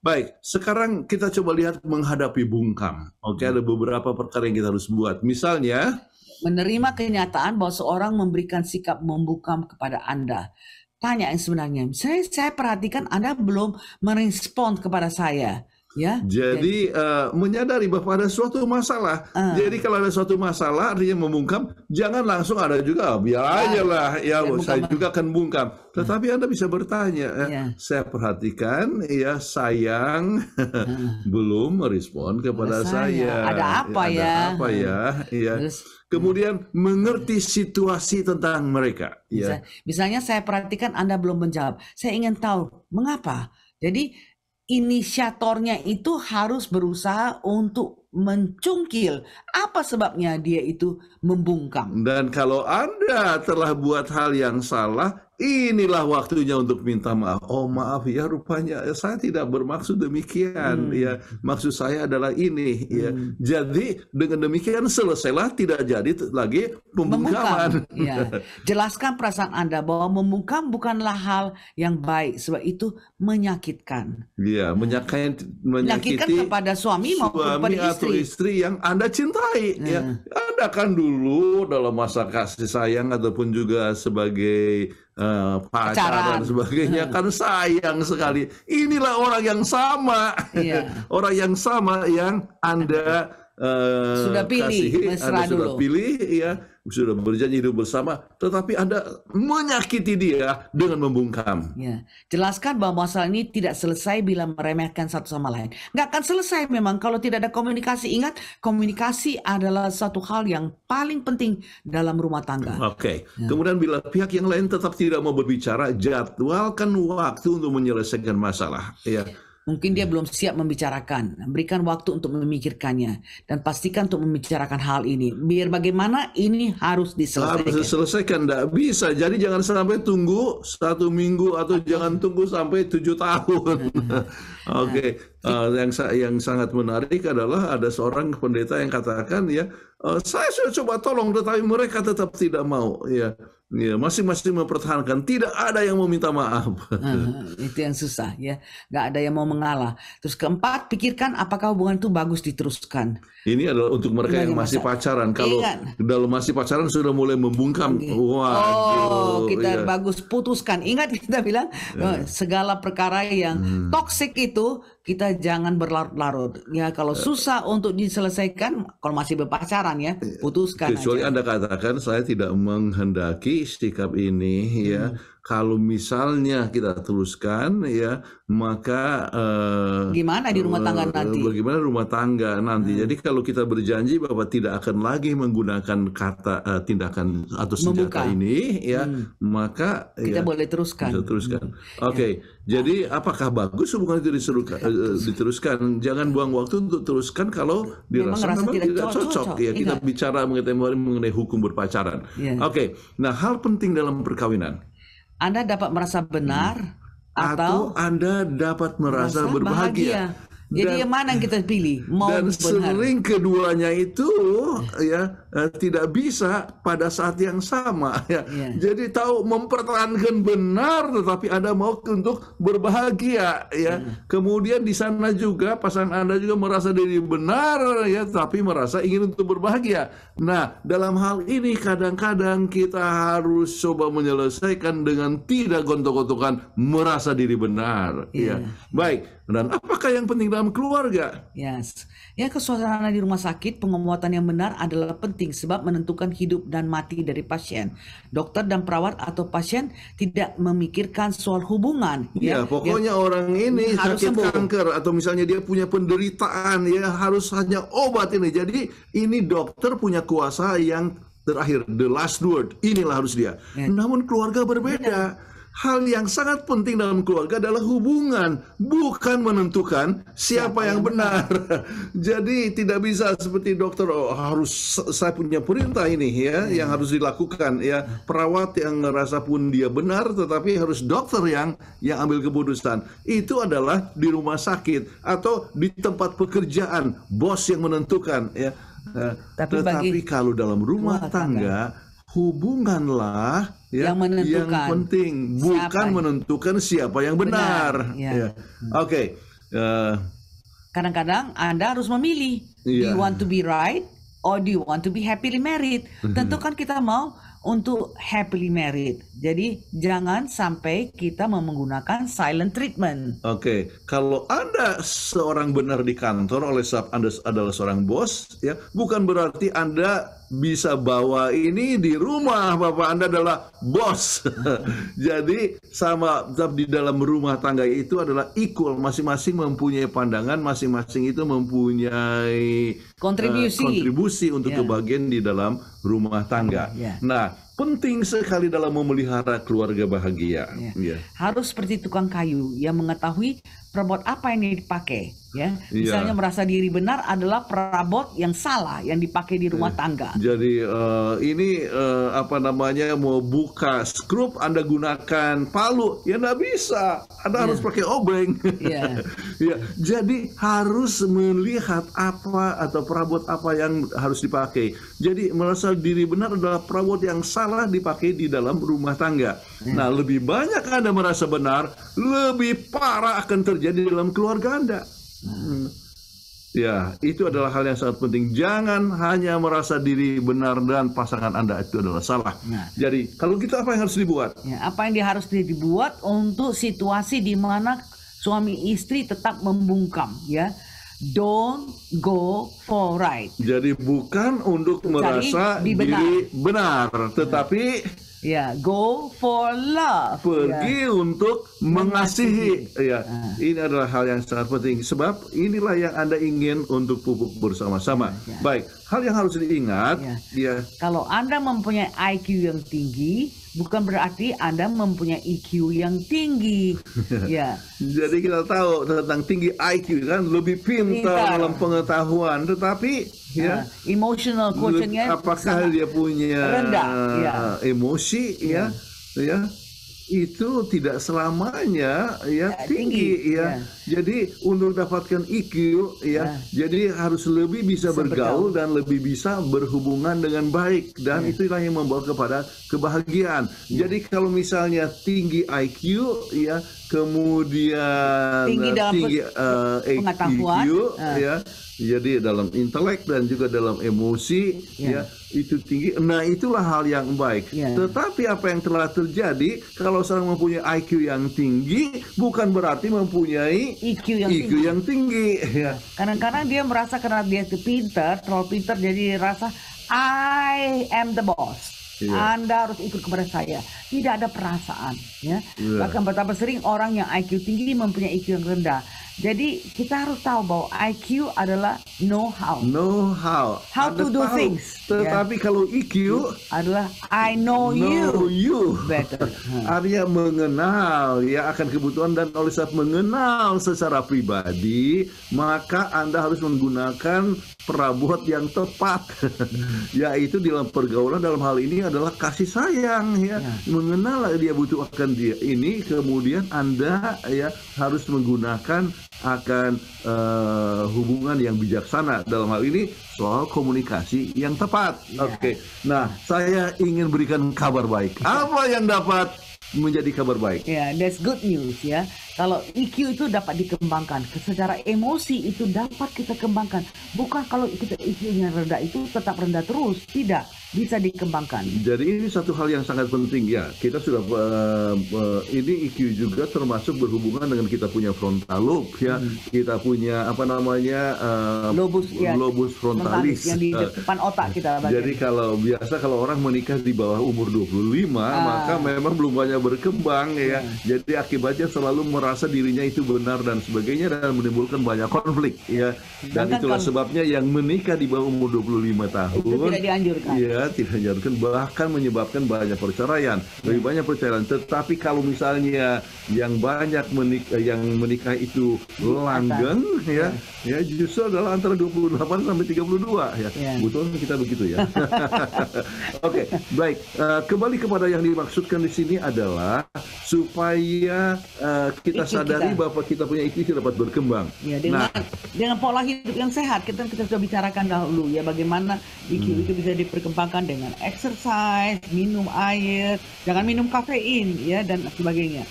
Speaker 5: baik. Sekarang kita coba lihat menghadapi bungkam. Oke, okay, ada beberapa perkara yang kita harus buat. Misalnya
Speaker 6: menerima kenyataan bahwa seorang memberikan sikap membungkam kepada Anda tanya yang sebenarnya. Saya, saya perhatikan Anda belum merespon kepada saya.
Speaker 5: Ya, jadi, jadi uh, menyadari bahwa ada suatu masalah. Uh. Jadi kalau ada suatu masalah artinya membungkam, jangan langsung ada juga biar ya. aja ya. lah ya, ya saya juga akan bungkam. Hmm. Tetapi uh. Anda bisa bertanya, ya. ya. saya perhatikan ya sayang uh. [laughs] belum merespon kepada saya. Ya. Ada apa ya? Ada ya? apa hmm. ya? ya? Terus, Kemudian mengerti situasi tentang mereka. Ya.
Speaker 6: Misalnya saya perhatikan Anda belum menjawab. Saya ingin tahu mengapa. Jadi inisiatornya itu harus berusaha untuk mencungkil apa sebabnya dia itu membungkam.
Speaker 5: Dan kalau Anda telah buat hal yang salah, inilah waktunya untuk minta maaf. Oh maaf ya rupanya saya tidak bermaksud demikian hmm. ya maksud saya adalah ini ya. hmm. ya. Jadi dengan demikian selesailah tidak jadi lagi pembungkaman. Membungkam, ya. [laughs]
Speaker 6: Jelaskan perasaan Anda bahwa membungkam bukanlah hal yang baik sebab itu menyakitkan.
Speaker 5: Iya, menyakiti menyakiti, menyakitkan kepada
Speaker 6: suami maupun kepada istri.
Speaker 5: istri yang Anda cintai hmm. ya. Nah. Anda kan dulu dulu dalam masa kasih sayang ataupun juga sebagai uh, pacar Acara. dan sebagainya hmm. kan sayang sekali. Inilah orang yang sama, iya. [laughs] orang yang sama yang anda uh, sudah pilih, kasihi, anda dulu. sudah pilih, ya sudah berjanji hidup bersama, tetapi Anda menyakiti dia dengan membungkam.
Speaker 3: Ya.
Speaker 6: Jelaskan bahwa masalah ini tidak selesai bila meremehkan satu sama lain. Nggak akan selesai memang kalau tidak ada komunikasi. Ingat, komunikasi adalah satu hal yang paling penting dalam rumah
Speaker 5: tangga. Oke. Okay. Ya. Kemudian bila pihak yang lain tetap tidak mau berbicara, jadwalkan waktu untuk menyelesaikan masalah. Ya.
Speaker 6: Mungkin dia belum siap membicarakan. Berikan waktu untuk memikirkannya dan pastikan untuk membicarakan hal ini. Biar bagaimana ini harus diselesaikan. Harus
Speaker 5: diselesaikan, tidak bisa. Jadi jangan sampai tunggu satu minggu atau jangan tunggu sampai tujuh tahun. [laughs] Oke, okay. uh, eh, yang yang sangat menarik adalah ada seorang pendeta yang katakan ya, eh, saya sudah coba tolong tetapi mereka tetap tidak mau. Ya. Yeah Ya, masing-masing mempertahankan. Tidak ada yang mau minta maaf. Uh,
Speaker 6: itu yang susah ya. Gak ada yang mau mengalah. Terus keempat, pikirkan apakah hubungan itu bagus
Speaker 5: diteruskan. Ini adalah untuk mereka yang masih pacaran. Kalau Ingat. Iya kan? dalam masih pacaran sudah mulai membungkam. Okay. Wah, oh, kita ya. bagus
Speaker 6: putuskan. Ingat kita bilang ya. segala perkara yang hmm. toksik itu kita jangan berlarut-larut. Ya kalau eh. susah untuk diselesaikan, kalau masih berpacaran ya, eh, putuskan. Kecuali
Speaker 5: Anda katakan saya tidak menghendaki sikap ini ya. hmm. ya. Kalau misalnya kita teruskan ya, maka eh, gimana di rumah tangga eh, nanti? Bagaimana rumah tangga nanti? Hmm. Jadi kalau kita berjanji bahwa tidak akan lagi menggunakan kata eh, tindakan atau senjata Membuka. ini ya, hmm. maka kita ya, boleh teruskan. Bisa teruskan. Hmm. Oke. Okay. Ya jadi apakah bagus hubungan itu diseruka, eh, eh, diteruskan? Jangan buang waktu untuk teruskan kalau dirasa memang, tidak, tidak cocok. cocok. Ya iya. kita bicara mengenai mengenai hukum berpacaran. Ya. Oke, okay. nah hal penting dalam perkawinan. Anda dapat merasa benar hmm. atau, atau Anda dapat merasa, merasa berbahagia. Bahagia.
Speaker 6: Jadi dan, yang mana yang kita
Speaker 5: pilih? Mau dan benar. sering keduanya itu ya eh, tidak bisa pada saat yang sama [laughs] ya. ya. Jadi tahu mempertahankan benar tetapi Anda mau untuk berbahagia ya. ya. Kemudian di sana juga pasangan Anda juga merasa diri benar ya tapi merasa ingin untuk berbahagia. Nah, dalam hal ini kadang-kadang kita harus coba menyelesaikan dengan tidak gontok-gontokan merasa diri benar ya. ya. Baik. Dan apakah yang penting dalam keluarga?
Speaker 3: Yes.
Speaker 6: Ya, kesuasana di rumah sakit, penguatan yang benar adalah penting sebab menentukan hidup dan mati dari pasien. Dokter dan perawat atau pasien tidak memikirkan soal hubungan. Ya, ya pokoknya ya, orang ini harus sakit sembuh.
Speaker 5: kanker atau misalnya dia punya penderitaan, ya harus hanya obat ini. Jadi ini dokter punya kuasa yang terakhir the last word inilah harus dia. Ya. Namun keluarga berbeda. Ya hal yang sangat penting dalam keluarga adalah hubungan, bukan menentukan siapa yang benar. [laughs] Jadi tidak bisa seperti dokter oh, harus saya punya perintah ini ya hmm. yang harus dilakukan ya. Perawat yang ngerasa pun dia benar tetapi harus dokter yang yang ambil keputusan. Itu adalah di rumah sakit atau di tempat pekerjaan, bos yang menentukan ya. Eh, Tapi, Tetapi bagi, kalau dalam rumah tangga hubunganlah ya, yang menentukan yang penting bukan siapa? menentukan siapa yang benar, benar ya. ya. Hmm. oke okay. uh, eh,
Speaker 6: kadang-kadang anda harus memilih yeah. do iya. you want to be right or do you want to be happily married tentu kan kita mau untuk happily married jadi jangan sampai kita menggunakan silent treatment
Speaker 5: oke okay. kalau anda seorang benar di kantor oleh sebab anda adalah seorang bos ya bukan berarti anda bisa bawa ini di rumah Bapak Anda adalah bos. [laughs] Jadi sama tetap di dalam rumah tangga itu adalah equal masing-masing mempunyai pandangan masing-masing itu mempunyai kontribusi uh, kontribusi untuk yeah. kebagian di dalam rumah tangga. Yeah. Nah, penting sekali dalam memelihara keluarga bahagia. yeah. Yeah.
Speaker 6: Harus seperti tukang kayu yang mengetahui perabot apa yang dipakai ya iya. misalnya merasa diri benar adalah perabot yang salah yang dipakai di rumah iya. tangga
Speaker 5: jadi uh, ini uh, apa namanya mau buka skrup anda gunakan palu ya nggak bisa anda iya. harus pakai obeng Iya. [laughs] ya jadi harus melihat apa atau perabot apa yang harus dipakai jadi merasa diri benar adalah perabot yang salah dipakai di dalam rumah tangga iya. nah lebih banyak anda merasa benar lebih parah akan terjadi terjadi dalam keluarga Anda. Hmm. Ya, itu adalah hal yang sangat penting. Jangan hanya merasa diri benar dan pasangan Anda itu adalah salah. Nah. Jadi, kalau kita apa yang harus dibuat?
Speaker 6: Ya, apa yang harus dibuat untuk situasi di mana suami istri tetap membungkam, ya. Don't go for right.
Speaker 5: Jadi bukan untuk Cari merasa diri benar, diri benar tetapi ya
Speaker 6: Ya, go for love. Pergi yeah.
Speaker 5: untuk mengasihi. mengasihi. Ya, ah. ini adalah hal yang sangat penting sebab inilah yang Anda ingin untuk pupuk bersama-sama. Yeah. Ya. Baik, hal yang harus diingat ya. ya.
Speaker 6: Kalau Anda mempunyai IQ yang tinggi, bukan berarti Anda mempunyai IQ yang tinggi.
Speaker 5: [laughs] ya. Jadi kita tahu tentang tinggi IQ kan lebih pintar, dalam pengetahuan, tetapi ya, ya emotional quotientnya apakah dia punya rendah ya. emosi ya. ya, ya itu tidak selamanya ya, tinggi, tinggi ya. ya. Jadi untuk dapatkan IQ ya, ya. jadi harus lebih bisa, bisa bergaul, bergaul dan lebih bisa berhubungan dengan baik dan ya. itulah yang membawa kepada kebahagiaan. Ya. Jadi kalau misalnya tinggi IQ ya, kemudian tinggi, eh, tinggi uh, IQ uh. ya jadi dalam intelek dan juga dalam emosi yeah. ya itu tinggi nah itulah hal yang baik yeah. tetapi apa yang telah terjadi kalau seorang mempunyai IQ yang tinggi bukan berarti mempunyai IQ yang IQ tinggi. yang tinggi [laughs] ya
Speaker 6: kadang-kadang dia merasa karena dia itu pinter terlalu pinter jadi rasa I am the boss Yeah. Anda harus ikut kepada saya. Tidak ada perasaan, ya. Yeah. Bahkan betapa sering orang yang IQ tinggi mempunyai IQ yang rendah jadi kita harus tahu bahwa IQ adalah know
Speaker 5: how.
Speaker 2: Know how. How to do things. Tetapi yeah. kalau EQ
Speaker 6: adalah I know, know
Speaker 5: you. you. Better. Hmm. [laughs] Artinya mengenal ya akan kebutuhan dan oleh saat mengenal secara pribadi, maka Anda harus menggunakan perabot yang tepat. [laughs] Yaitu dalam pergaulan dalam hal ini adalah kasih sayang ya. Yeah. Mengenal dia butuh akan dia ini kemudian Anda ya harus menggunakan akan uh, hubungan yang bijaksana dalam hal ini soal komunikasi yang tepat. Ya. Oke. Okay. Nah, saya ingin berikan kabar baik. Iya. Apa yang dapat menjadi kabar baik. Ya, that's good news ya.
Speaker 6: Kalau EQ itu dapat dikembangkan, secara emosi itu dapat kita kembangkan. Bukan kalau kita IQ-nya rendah itu tetap rendah terus, tidak bisa dikembangkan.
Speaker 5: Jadi ini satu hal yang sangat penting ya. Kita sudah uh, uh, ini IQ juga termasuk berhubungan dengan kita punya frontal lobe ya. Hmm. Kita punya apa namanya uh, lobus ya, lobus frontalis yang di depan
Speaker 6: otak kita. Bagian. Jadi ya.
Speaker 5: kalau biasa kalau orang menikah di bawah umur 25 uh. Ah. maka memang belum banyak berkembang ya. Hmm. Jadi akibatnya selalu merasa dirinya itu benar dan sebagainya dan menimbulkan banyak konflik ya. Hmm. Dan Bahkan itulah sebabnya yang menikah di bawah umur 25 tahun itu tidak dianjurkan. Ya, Ya, tidak dianjurkan bahkan menyebabkan banyak perceraian lebih banyak perceraian tetapi kalau misalnya yang banyak menik eh, yang menikah itu langgeng ya iya. ya justru adalah antara 28 sampai 32 ya iya. kebutuhan kita begitu ya [laughs] oke okay, baik uh, kembali kepada yang dimaksudkan di sini adalah supaya uh, kita Iki sadari kita. bahwa kita punya IQ dapat berkembang. Ya, dengan, nah,
Speaker 6: dengan pola hidup yang sehat kita kita sudah bicarakan dahulu ya bagaimana IQ hmm. itu bisa diperkembangkan dengan exercise, minum air, jangan minum kafein ya dan sebagainya.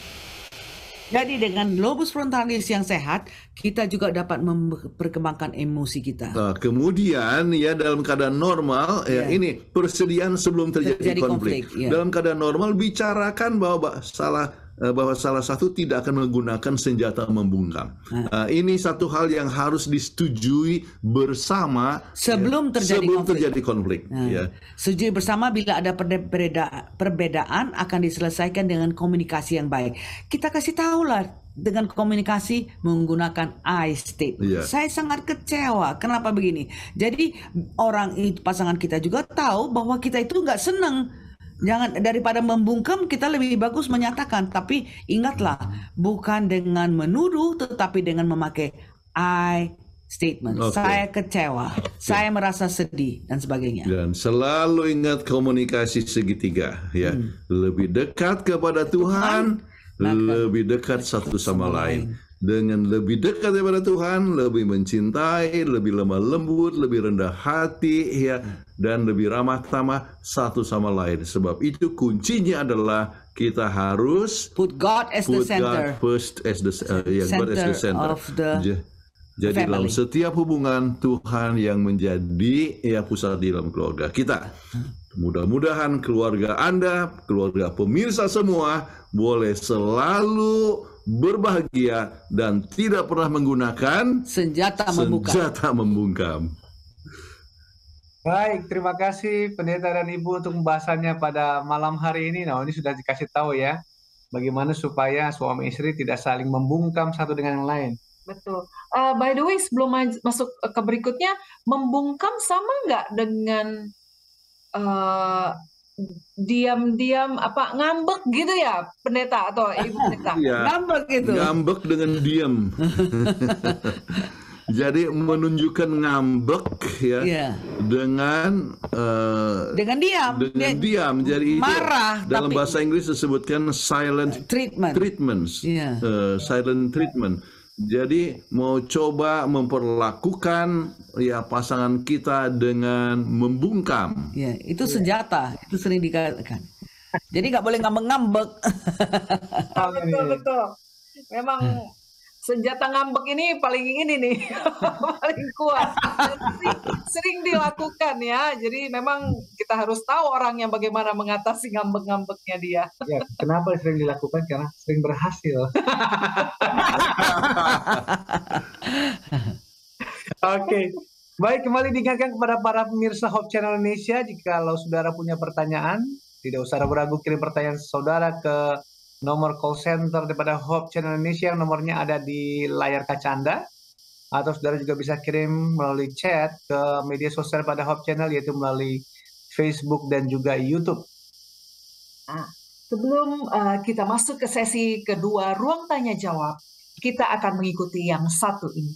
Speaker 6: Jadi dengan lobus frontalis yang sehat, kita juga dapat memperkembangkan emosi kita.
Speaker 3: Nah,
Speaker 5: kemudian ya dalam keadaan normal yeah. ya ini persediaan sebelum terjadi, terjadi konflik. konflik yeah. Dalam keadaan normal bicarakan bahwa salah Eh, bahwa salah satu tidak akan menggunakan senjata membungkam. Uh, ini satu hal yang harus disetujui bersama sebelum ya, terjadi sebelum konflik. terjadi konflik. Nah, ya.
Speaker 6: Setujui bersama bila ada perbeda perbedaan akan diselesaikan dengan komunikasi yang baik. Kita kasih tahu lah dengan komunikasi menggunakan I state. Yeah. Saya sangat kecewa. Kenapa begini? Jadi orang itu pasangan kita juga tahu bahwa kita itu nggak senang Jangan daripada membungkam kita lebih bagus menyatakan. Tapi ingatlah bukan dengan menuduh tetapi dengan memakai I statement. Okay. Saya kecewa, okay. saya merasa sedih dan sebagainya.
Speaker 5: Dan selalu ingat komunikasi segitiga ya. Hmm. Lebih dekat kepada Tuhan, Tuhan lebih dekat satu sama lain. lain dengan lebih dekat kepada Tuhan, lebih mencintai, lebih lemah lembut, lebih rendah hati, ya hmm dan lebih ramah tamah satu sama lain. Sebab itu kuncinya adalah kita harus put God as put the center. God first as the uh, yeah, center God as the center. Of the jadi family. dalam setiap hubungan Tuhan yang menjadi ya pusat di dalam keluarga kita. Mudah-mudahan keluarga Anda, keluarga pemirsa semua boleh selalu berbahagia dan tidak pernah menggunakan
Speaker 2: senjata membungkam.
Speaker 5: Senjata membungkam.
Speaker 2: Baik, terima kasih pendeta dan ibu untuk pembahasannya pada malam hari ini. Nah, ini sudah dikasih tahu ya, bagaimana supaya suami istri tidak saling membungkam satu dengan yang lain.
Speaker 4: Betul. Uh, by the way, sebelum masuk ke berikutnya, membungkam sama nggak dengan diam eh, diam-diam apa ngambek gitu ya pendeta atau ibu pendeta? Iya. ngambek gitu.
Speaker 5: Ngambek dengan diam. [laughs] Jadi menunjukkan ngambek ya yeah. dengan uh, dengan
Speaker 6: diam. Dengan
Speaker 5: Dia, diam. Jadi marah. Itu, dalam bahasa Inggris disebutkan silent treatment. Treatments. Yeah. Iya. Uh, silent treatment. Jadi mau coba memperlakukan ya pasangan kita dengan membungkam.
Speaker 6: Ya, itu senjata. yeah. Itu sering dikatakan. Jadi nggak boleh ngambek-ngambek. betul
Speaker 4: betul. Memang senjata ngambek ini paling ini nih [laughs] paling kuat sering, sering dilakukan ya jadi memang kita harus tahu orang yang bagaimana mengatasi
Speaker 2: ngambek-ngambeknya dia ya kenapa sering dilakukan karena sering berhasil [laughs] oke okay. baik kembali diingatkan kepada para pemirsa Hope Channel Indonesia jika lo saudara punya pertanyaan tidak usah ragu-ragu kirim pertanyaan saudara ke nomor call center daripada Hope Channel Indonesia yang nomornya ada di layar kaca Anda. Atau saudara juga bisa kirim melalui chat ke media sosial pada Hope Channel yaitu melalui Facebook dan juga YouTube.
Speaker 4: Nah, sebelum uh, kita masuk ke sesi kedua ruang tanya jawab, kita akan mengikuti yang satu ini.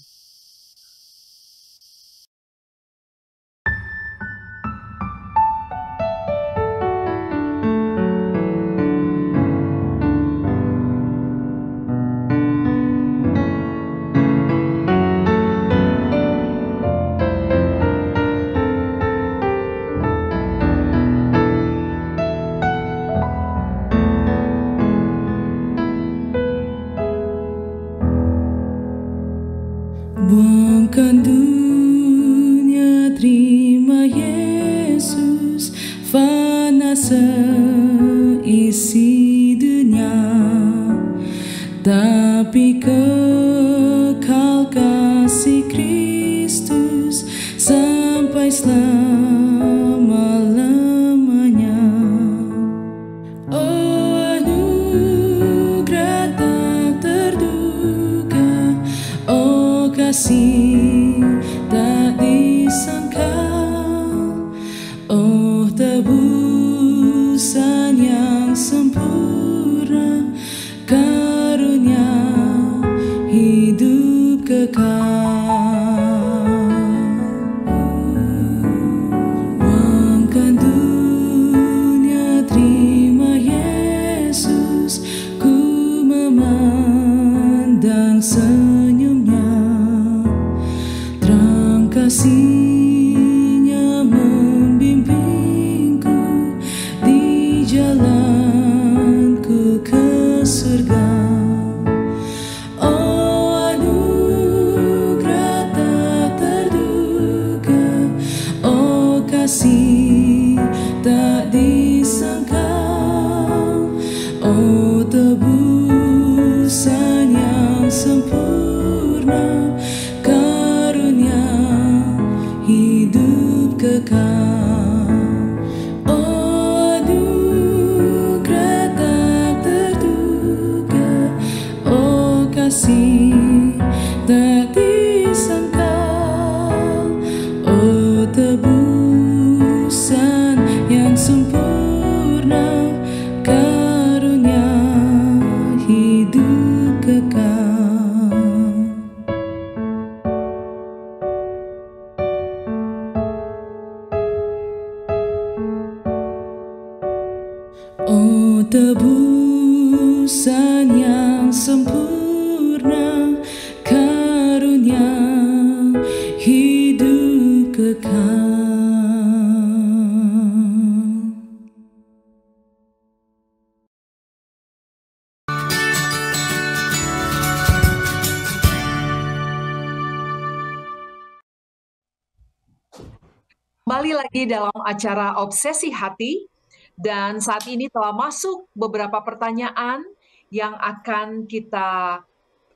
Speaker 4: acara Obsesi Hati dan saat ini telah masuk beberapa pertanyaan yang akan kita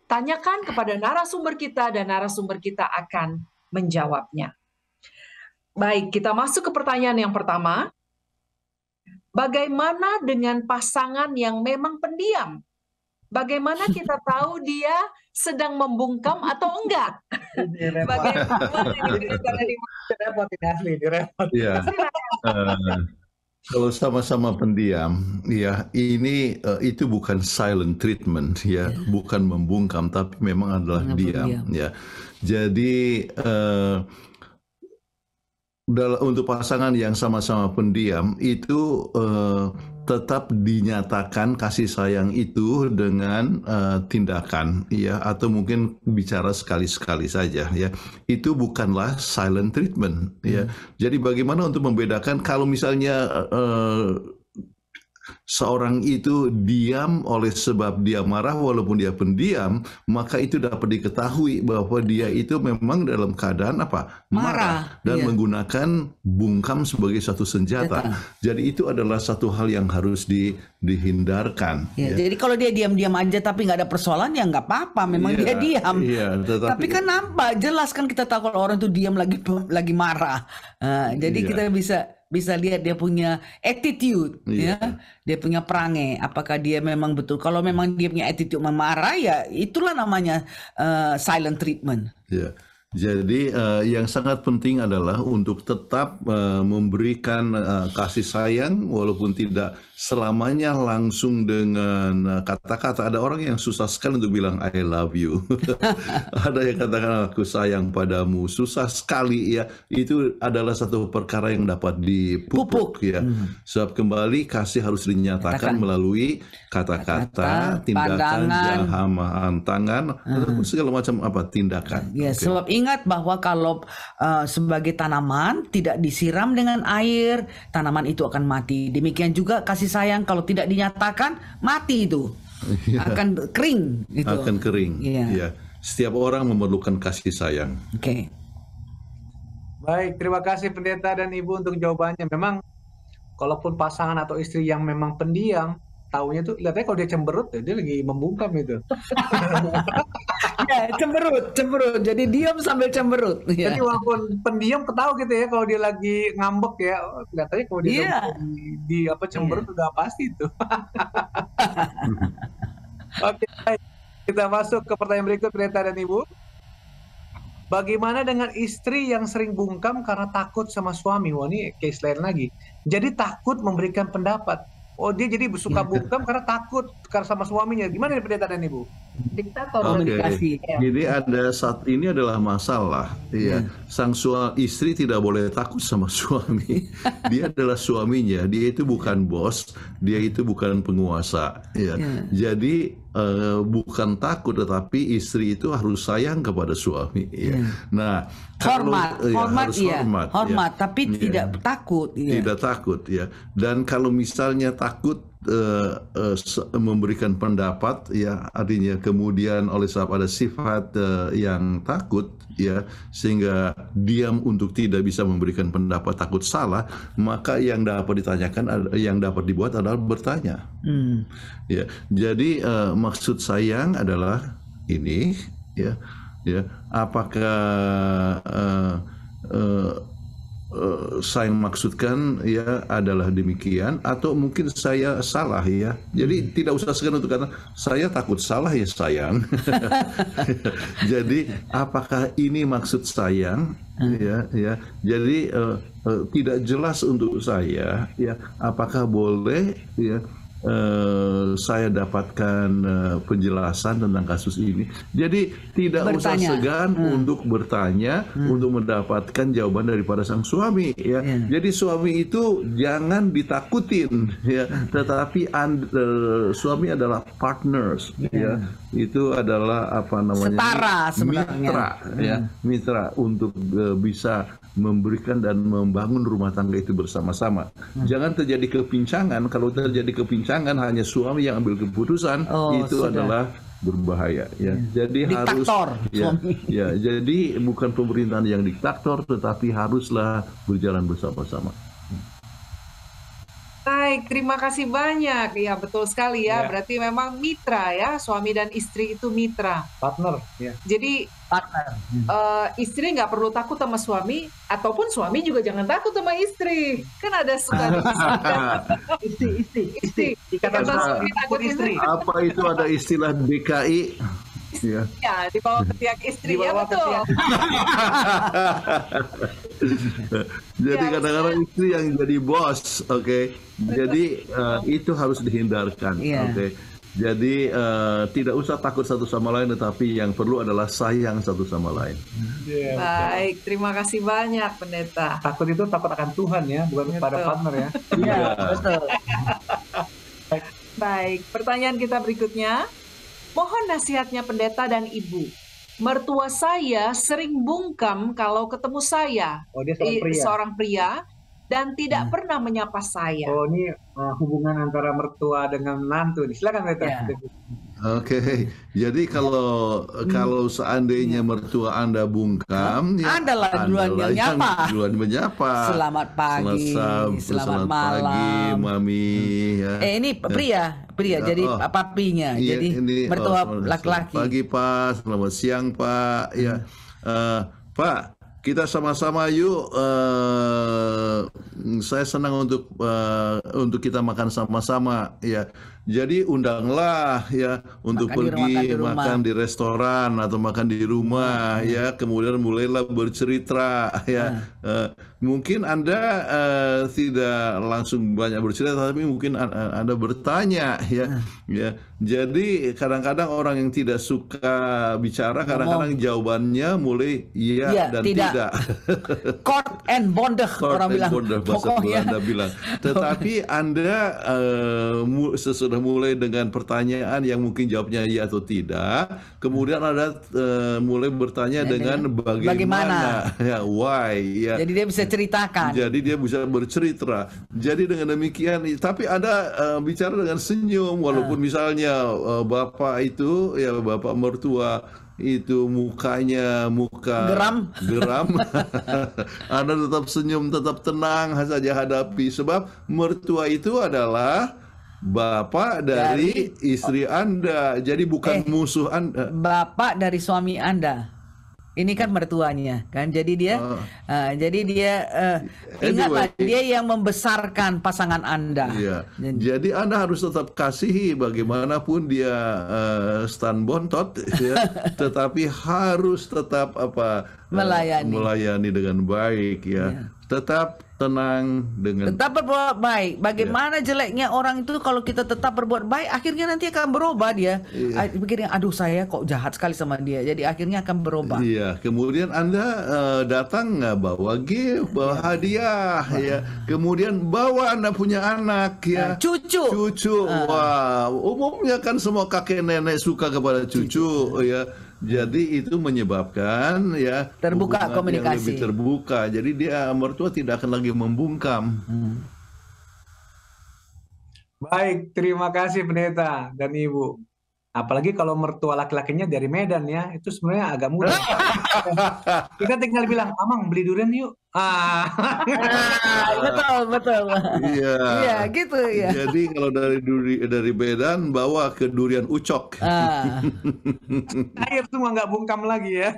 Speaker 4: tanyakan kepada narasumber kita dan narasumber kita akan menjawabnya. Baik, kita masuk ke pertanyaan yang pertama. Bagaimana dengan pasangan yang memang pendiam? Bagaimana kita tahu dia sedang membungkam atau enggak? [laughs]
Speaker 3: ini
Speaker 5: Iya. [laughs] Eh, kalau sama-sama pendiam, ya ini uh, itu bukan silent treatment, ya, yeah. bukan membungkam, tapi memang adalah diam, diam, ya. Jadi uh, eh, dalam untuk pasangan yang sama-sama pendiam itu uh, tetap dinyatakan kasih sayang itu dengan uh, tindakan ya atau mungkin bicara sekali-sekali saja ya itu bukanlah silent treatment ya hmm. jadi bagaimana untuk membedakan kalau misalnya uh, seorang itu diam oleh sebab dia marah walaupun dia pendiam, maka itu dapat diketahui bahwa dia itu memang dalam keadaan apa? marah, marah dan iya. menggunakan bungkam sebagai satu senjata. Jata. Jadi itu adalah satu hal yang harus di, dihindarkan. Ya, ya. Jadi
Speaker 6: kalau dia diam-diam aja tapi nggak ada persoalan ya nggak apa-apa, memang ya, dia diam. Ya, tetapi, tapi kan nampak jelas kan kita tahu kalau orang itu diam lagi [laughs] lagi marah. Nah, jadi ya. kita bisa bisa lihat dia punya attitude yeah. ya dia punya perangai apakah dia memang betul kalau memang dia punya attitude memarah ya itulah namanya uh, silent treatment
Speaker 5: yeah. Jadi uh, yang sangat penting adalah untuk tetap uh, memberikan uh, kasih sayang walaupun tidak selamanya langsung dengan kata-kata. Uh, ada orang yang susah sekali untuk bilang I love you. [laughs] ada yang katakan aku sayang padamu. Susah sekali ya. Itu adalah satu perkara yang dapat dipupuk Pupuk. ya. Hmm. Sebab kembali kasih harus dinyatakan Katakan. melalui kata-kata, tindakan, jahamahan tangan, hmm. segala macam apa tindakan.
Speaker 6: Ya, okay. sebab ingat bahwa kalau uh, sebagai tanaman tidak disiram dengan air, tanaman itu akan mati. Demikian juga kasih sayang kalau tidak dinyatakan mati itu
Speaker 5: ya. akan
Speaker 6: kering gitu. Akan
Speaker 5: kering. Iya. Ya. Setiap orang memerlukan kasih sayang. Oke. Okay.
Speaker 2: Baik, terima kasih pendeta dan ibu untuk jawabannya. Memang kalaupun pasangan atau istri yang memang pendiam, taunya tuh lihatnya kalau dia cemberut ya dia lagi membungkam itu. [laughs] ya, cemberut, cemberut. Jadi diam sambil cemberut. Jadi iya. walaupun pendiam ketahu gitu ya kalau dia lagi ngambek ya oh, kelihatannya kalau dia yeah. di, di apa cemberut yeah. udah pasti itu. [laughs] Oke, okay, Kita masuk ke pertanyaan berikut Rita dan Ibu. Bagaimana dengan istri yang sering bungkam karena takut sama suami? Wah ini case lain lagi. Jadi takut memberikan pendapat. Oh dia jadi suka iya. bungkam karena takut karena sama suaminya. Gimana nih pendeta dan ibu? Diktator okay. Ya. Jadi
Speaker 5: ada saat ini adalah masalah. Iya. Hmm. Sang suami istri tidak boleh takut sama [laughs] suami. dia adalah suaminya. Dia itu bukan bos. Dia itu bukan penguasa. Iya. Hmm. Jadi uh, bukan takut tetapi istri itu harus sayang kepada suami. Iya. Hmm. Nah hormat, kalau, ya, hormat, harus iya, hormat, iya. hormat, ya. tapi ya. tidak takut. Ya. Tidak takut, ya. Dan kalau misalnya takut uh, uh, memberikan pendapat, ya artinya kemudian oleh sebab ada sifat uh, yang takut, ya sehingga diam untuk tidak bisa memberikan pendapat takut salah, maka yang dapat ditanyakan, yang dapat dibuat adalah bertanya. Hmm. Ya, jadi uh, maksud sayang adalah ini, ya, ya apakah uh, uh, uh, saya maksudkan ya adalah demikian atau mungkin saya salah ya jadi hmm. tidak usah segan untuk kata saya takut salah ya sayang
Speaker 3: [laughs]
Speaker 5: [laughs] jadi apakah ini maksud sayang hmm. ya ya jadi uh, uh, tidak jelas untuk saya ya apakah boleh ya Eh, saya dapatkan uh, penjelasan tentang kasus ini. Jadi tidak bertanya. usah segan hmm. untuk bertanya hmm. untuk mendapatkan jawaban daripada sang suami ya. Yeah. Jadi suami itu jangan ditakutin ya, hmm. tetapi and, uh, suami adalah partners yeah. ya. Itu adalah apa namanya? Setara sebenarnya. Mitra ya. hmm. mitra untuk uh, bisa memberikan dan membangun rumah tangga itu bersama-sama. Hmm. Jangan terjadi kepincangan. Kalau terjadi kepincangan hanya suami yang ambil keputusan, oh, itu sudah. adalah berbahaya ya. Hmm. Jadi diktator, harus ya, ya, jadi bukan pemerintahan yang diktator tetapi haruslah berjalan bersama-sama.
Speaker 4: Baik, terima kasih banyak. Ya, betul sekali ya. ya. Berarti memang mitra ya, suami dan istri itu mitra.
Speaker 2: Partner, ya.
Speaker 4: Jadi partner. Hmm. Uh, istri nggak perlu takut sama suami, ataupun suami juga jangan takut sama istri. Kan ada suka [laughs] istri, istri, istri. Kata suami takut istri.
Speaker 5: Apa itu ada istilah DKI? Ya.
Speaker 4: Iya, di bawah ketiak istri di iya, bawah ya betul.
Speaker 5: [laughs] Jadi iya, kadang-kadang ya, istri yang jadi bos, oke. Okay? Jadi uh, itu harus dihindarkan. Yeah. Oke. Okay? Jadi uh, tidak usah takut satu sama lain, tetapi yang perlu adalah sayang satu sama lain.
Speaker 2: Yeah, iya, Baik, terima kasih banyak pendeta. Takut itu takut akan Tuhan ya, bukan betul. pada partner ya. [laughs] Iya, iya, betul.
Speaker 4: [laughs] Baik, pertanyaan kita berikutnya. Mohon nasihatnya pendeta dan ibu. Mertua saya sering bungkam kalau ketemu saya.
Speaker 3: Oh,
Speaker 2: dia seorang pria. Seorang
Speaker 4: pria dan tidak hmm. pernah menyapa saya.
Speaker 2: Oh ini uh, hubungan antara mertua dengan menantu nih. Silakan Rita. Ya.
Speaker 5: Oke, okay. jadi kalau hmm. kalau seandainya hmm. mertua anda bungkam, ya anda lah duluan menyapa. Duluan menyapa. Selamat pagi, Selesam, selamat, selamat malam, pagi, mami. Hmm. Ya. Eh ini eh, pria, pria. Ya. Jadi oh,
Speaker 6: papinya, Ya, jadi ini, oh, mertua laki-laki. Oh,
Speaker 5: pagi pak, selamat siang pak. Ya, uh, pak kita sama-sama yuk. Uh, saya senang untuk uh, untuk kita makan sama-sama ya. Jadi undanglah ya untuk makan pergi di rumah, makan, makan di restoran atau makan di rumah hmm. ya kemudian mulailah bercerita ya hmm. uh, mungkin anda uh, tidak langsung banyak bercerita tapi mungkin anda bertanya ya hmm. ya jadi kadang-kadang orang yang tidak suka bicara kadang-kadang jawabannya mulai iya ya, dan tidak, tidak. [laughs] court and bonder Court orang and bilang bonder, bahasa Pokoknya. bilang [laughs] tetapi anda uh, sesudah sudah mulai dengan pertanyaan yang mungkin jawabnya iya atau tidak. Kemudian ada uh, mulai bertanya ya, dengan bagaimana, bagaimana? [laughs] ya why ya.
Speaker 6: Jadi dia bisa ceritakan.
Speaker 5: Jadi dia bisa bercerita. Jadi dengan demikian tapi ada uh, bicara dengan senyum walaupun uh. misalnya uh, bapak itu ya bapak mertua itu mukanya muka geram geram [laughs] [laughs] Anda tetap senyum tetap tenang saja hadapi sebab mertua itu adalah Bapak dari, dari istri Anda. Jadi bukan eh, musuh Anda. Eh.
Speaker 6: Bapak dari suami Anda. Ini kan mertuanya kan. Jadi dia uh. uh, jadi dia uh, anyway. ingatlah dia yang membesarkan pasangan Anda. Iya.
Speaker 5: Jadi, jadi Anda harus tetap kasihi bagaimanapun dia uh, stan bontot ya, [laughs] tetapi harus tetap apa melayani, melayani dengan baik ya. ya. Tetap tenang dengan
Speaker 6: tetap berbuat baik. Bagaimana ya. jeleknya orang itu kalau kita tetap berbuat baik, akhirnya nanti akan berubah dia. Ya. Pikirnya aduh saya kok jahat sekali sama dia. Jadi akhirnya akan berubah.
Speaker 5: Iya, kemudian Anda uh, datang nggak bawa gift, iya. bawa ya. hadiah ya. Kemudian bawa Anda punya anak ya. Nah, cucu. Cucu. Uh. Wah, umumnya kan semua kakek nenek suka kepada cucu, cucu. ya jadi itu menyebabkan ya terbuka komunikasi lebih terbuka. Jadi
Speaker 2: dia mertua tidak akan lagi membungkam. Hmm. Baik, terima kasih pendeta dan ibu. Apalagi kalau mertua laki-lakinya dari Medan ya, itu sebenarnya agak mudah. [laughs] Kita tinggal bilang, Amang beli durian yuk. Ah.
Speaker 3: ah betul, betul. Iya. Iya, gitu ya. Jadi
Speaker 5: kalau dari duri, dari Medan bawa ke durian ucok. Ah. [laughs]
Speaker 2: Air semua nggak bungkam lagi ya.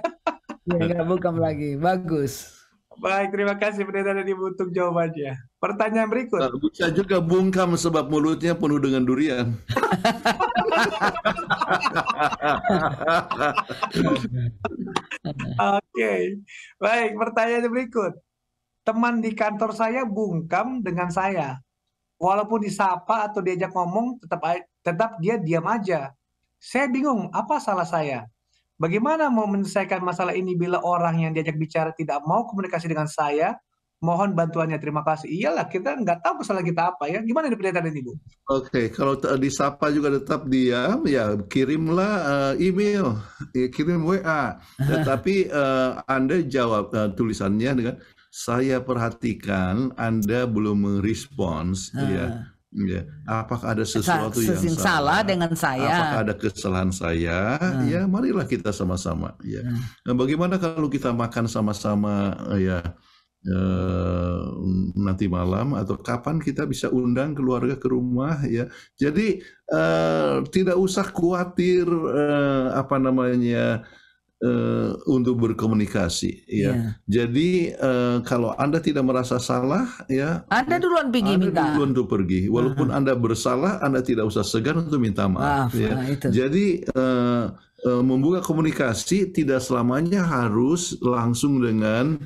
Speaker 2: Iya, nggak bungkam lagi. Bagus. Baik, terima kasih Pendeta tadi untuk jawabannya.
Speaker 5: Pertanyaan berikut. Nah, bisa juga bungkam sebab mulutnya penuh dengan durian. [laughs]
Speaker 2: Oke, okay. baik. Pertanyaan berikut. Teman di kantor saya bungkam dengan saya. Walaupun disapa atau diajak ngomong, tetap tetap dia diam aja. Saya bingung, apa salah saya? Bagaimana mau menyelesaikan masalah ini bila orang yang diajak bicara tidak mau komunikasi dengan saya? Mohon bantuannya, terima kasih. Iyalah, kita nggak tahu masalah kita apa ya. Gimana di pendeta ini, Bu? Oke,
Speaker 5: okay, kalau disapa juga tetap diam, ya kirimlah uh, email, ya, kirim WA. [laughs] Tetapi uh, Anda jawab uh, tulisannya dengan, saya perhatikan Anda belum merespons, ya ah. Ya, apakah ada sesuatu Sa yang salah, salah
Speaker 6: dengan saya? Apakah
Speaker 5: ada kesalahan saya? Hmm. Ya, marilah kita sama-sama. Ya, hmm. nah, bagaimana kalau kita makan sama-sama? Eh, ya, eh, nanti malam atau kapan kita bisa undang keluarga ke rumah? Ya, jadi eh, tidak usah khawatir eh, apa namanya uh, untuk berkomunikasi ya. Yeah. Jadi uh, kalau Anda tidak merasa salah ya
Speaker 6: Anda duluan pergi anda minta.
Speaker 5: duluan untuk pergi. Walaupun Aha. Anda bersalah Anda tidak usah segan untuk minta maaf, maaf ya. Nah, itu. Jadi uh, uh, membuka komunikasi tidak selamanya harus langsung dengan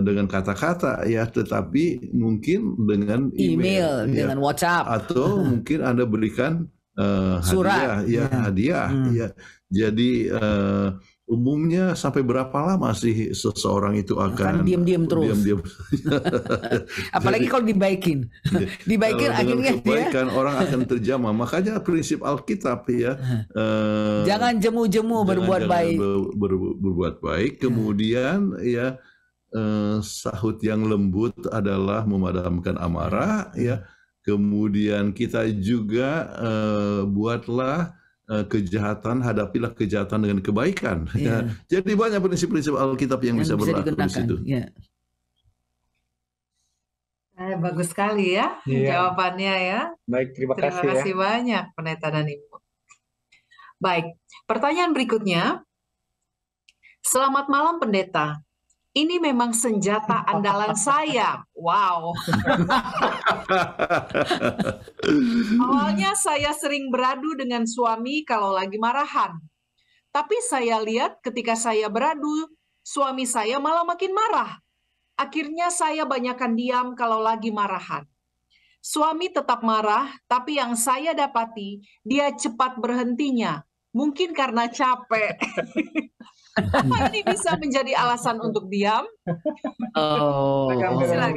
Speaker 5: dengan kata-kata ya, tetapi mungkin dengan email, email ya. dengan WhatsApp atau mungkin anda berikan uh, hadiah, Surat. ya, ya. hadiah, hmm. ya. Jadi uh, umumnya sampai berapa lama sih seseorang itu akan diam-diam terus. Diem -diem. [laughs] Apalagi kalau dibaikin. [laughs] dibaikin kalau akhirnya ya. kebaikan dia orang akan terjamah. Makanya prinsip Alkitab ya. uh, [laughs] jangan
Speaker 6: jemu-jemu berbuat jangan baik.
Speaker 5: Ber, ber, berbuat baik. Iya. Kemudian ya uh, sahut yang lembut adalah memadamkan amarah ya. Iya. Kemudian kita juga uh, buatlah Eh, kejahatan, hadapilah kejahatan dengan kebaikan. [laughs] Ya. Iya. Jadi banyak prinsip-prinsip Alkitab yang, yang bisa, bisa berlaku di situ.
Speaker 3: Ya.
Speaker 4: Eh, bagus sekali ya iya. jawabannya ya.
Speaker 2: Baik, terima, terima kasih. Ya. kasih ya.
Speaker 4: banyak pendeta dan ibu. Baik, pertanyaan berikutnya. Selamat malam pendeta ini memang senjata andalan saya. Wow. Awalnya saya sering beradu dengan suami kalau lagi marahan. Tapi saya lihat ketika saya beradu, suami saya malah makin marah. Akhirnya saya banyakkan diam kalau lagi marahan. Suami tetap marah, tapi yang saya dapati, dia cepat berhentinya. Mungkin karena capek. [laughs]
Speaker 3: [laughs] ini bisa
Speaker 4: menjadi alasan untuk diam?
Speaker 5: Oh, nah,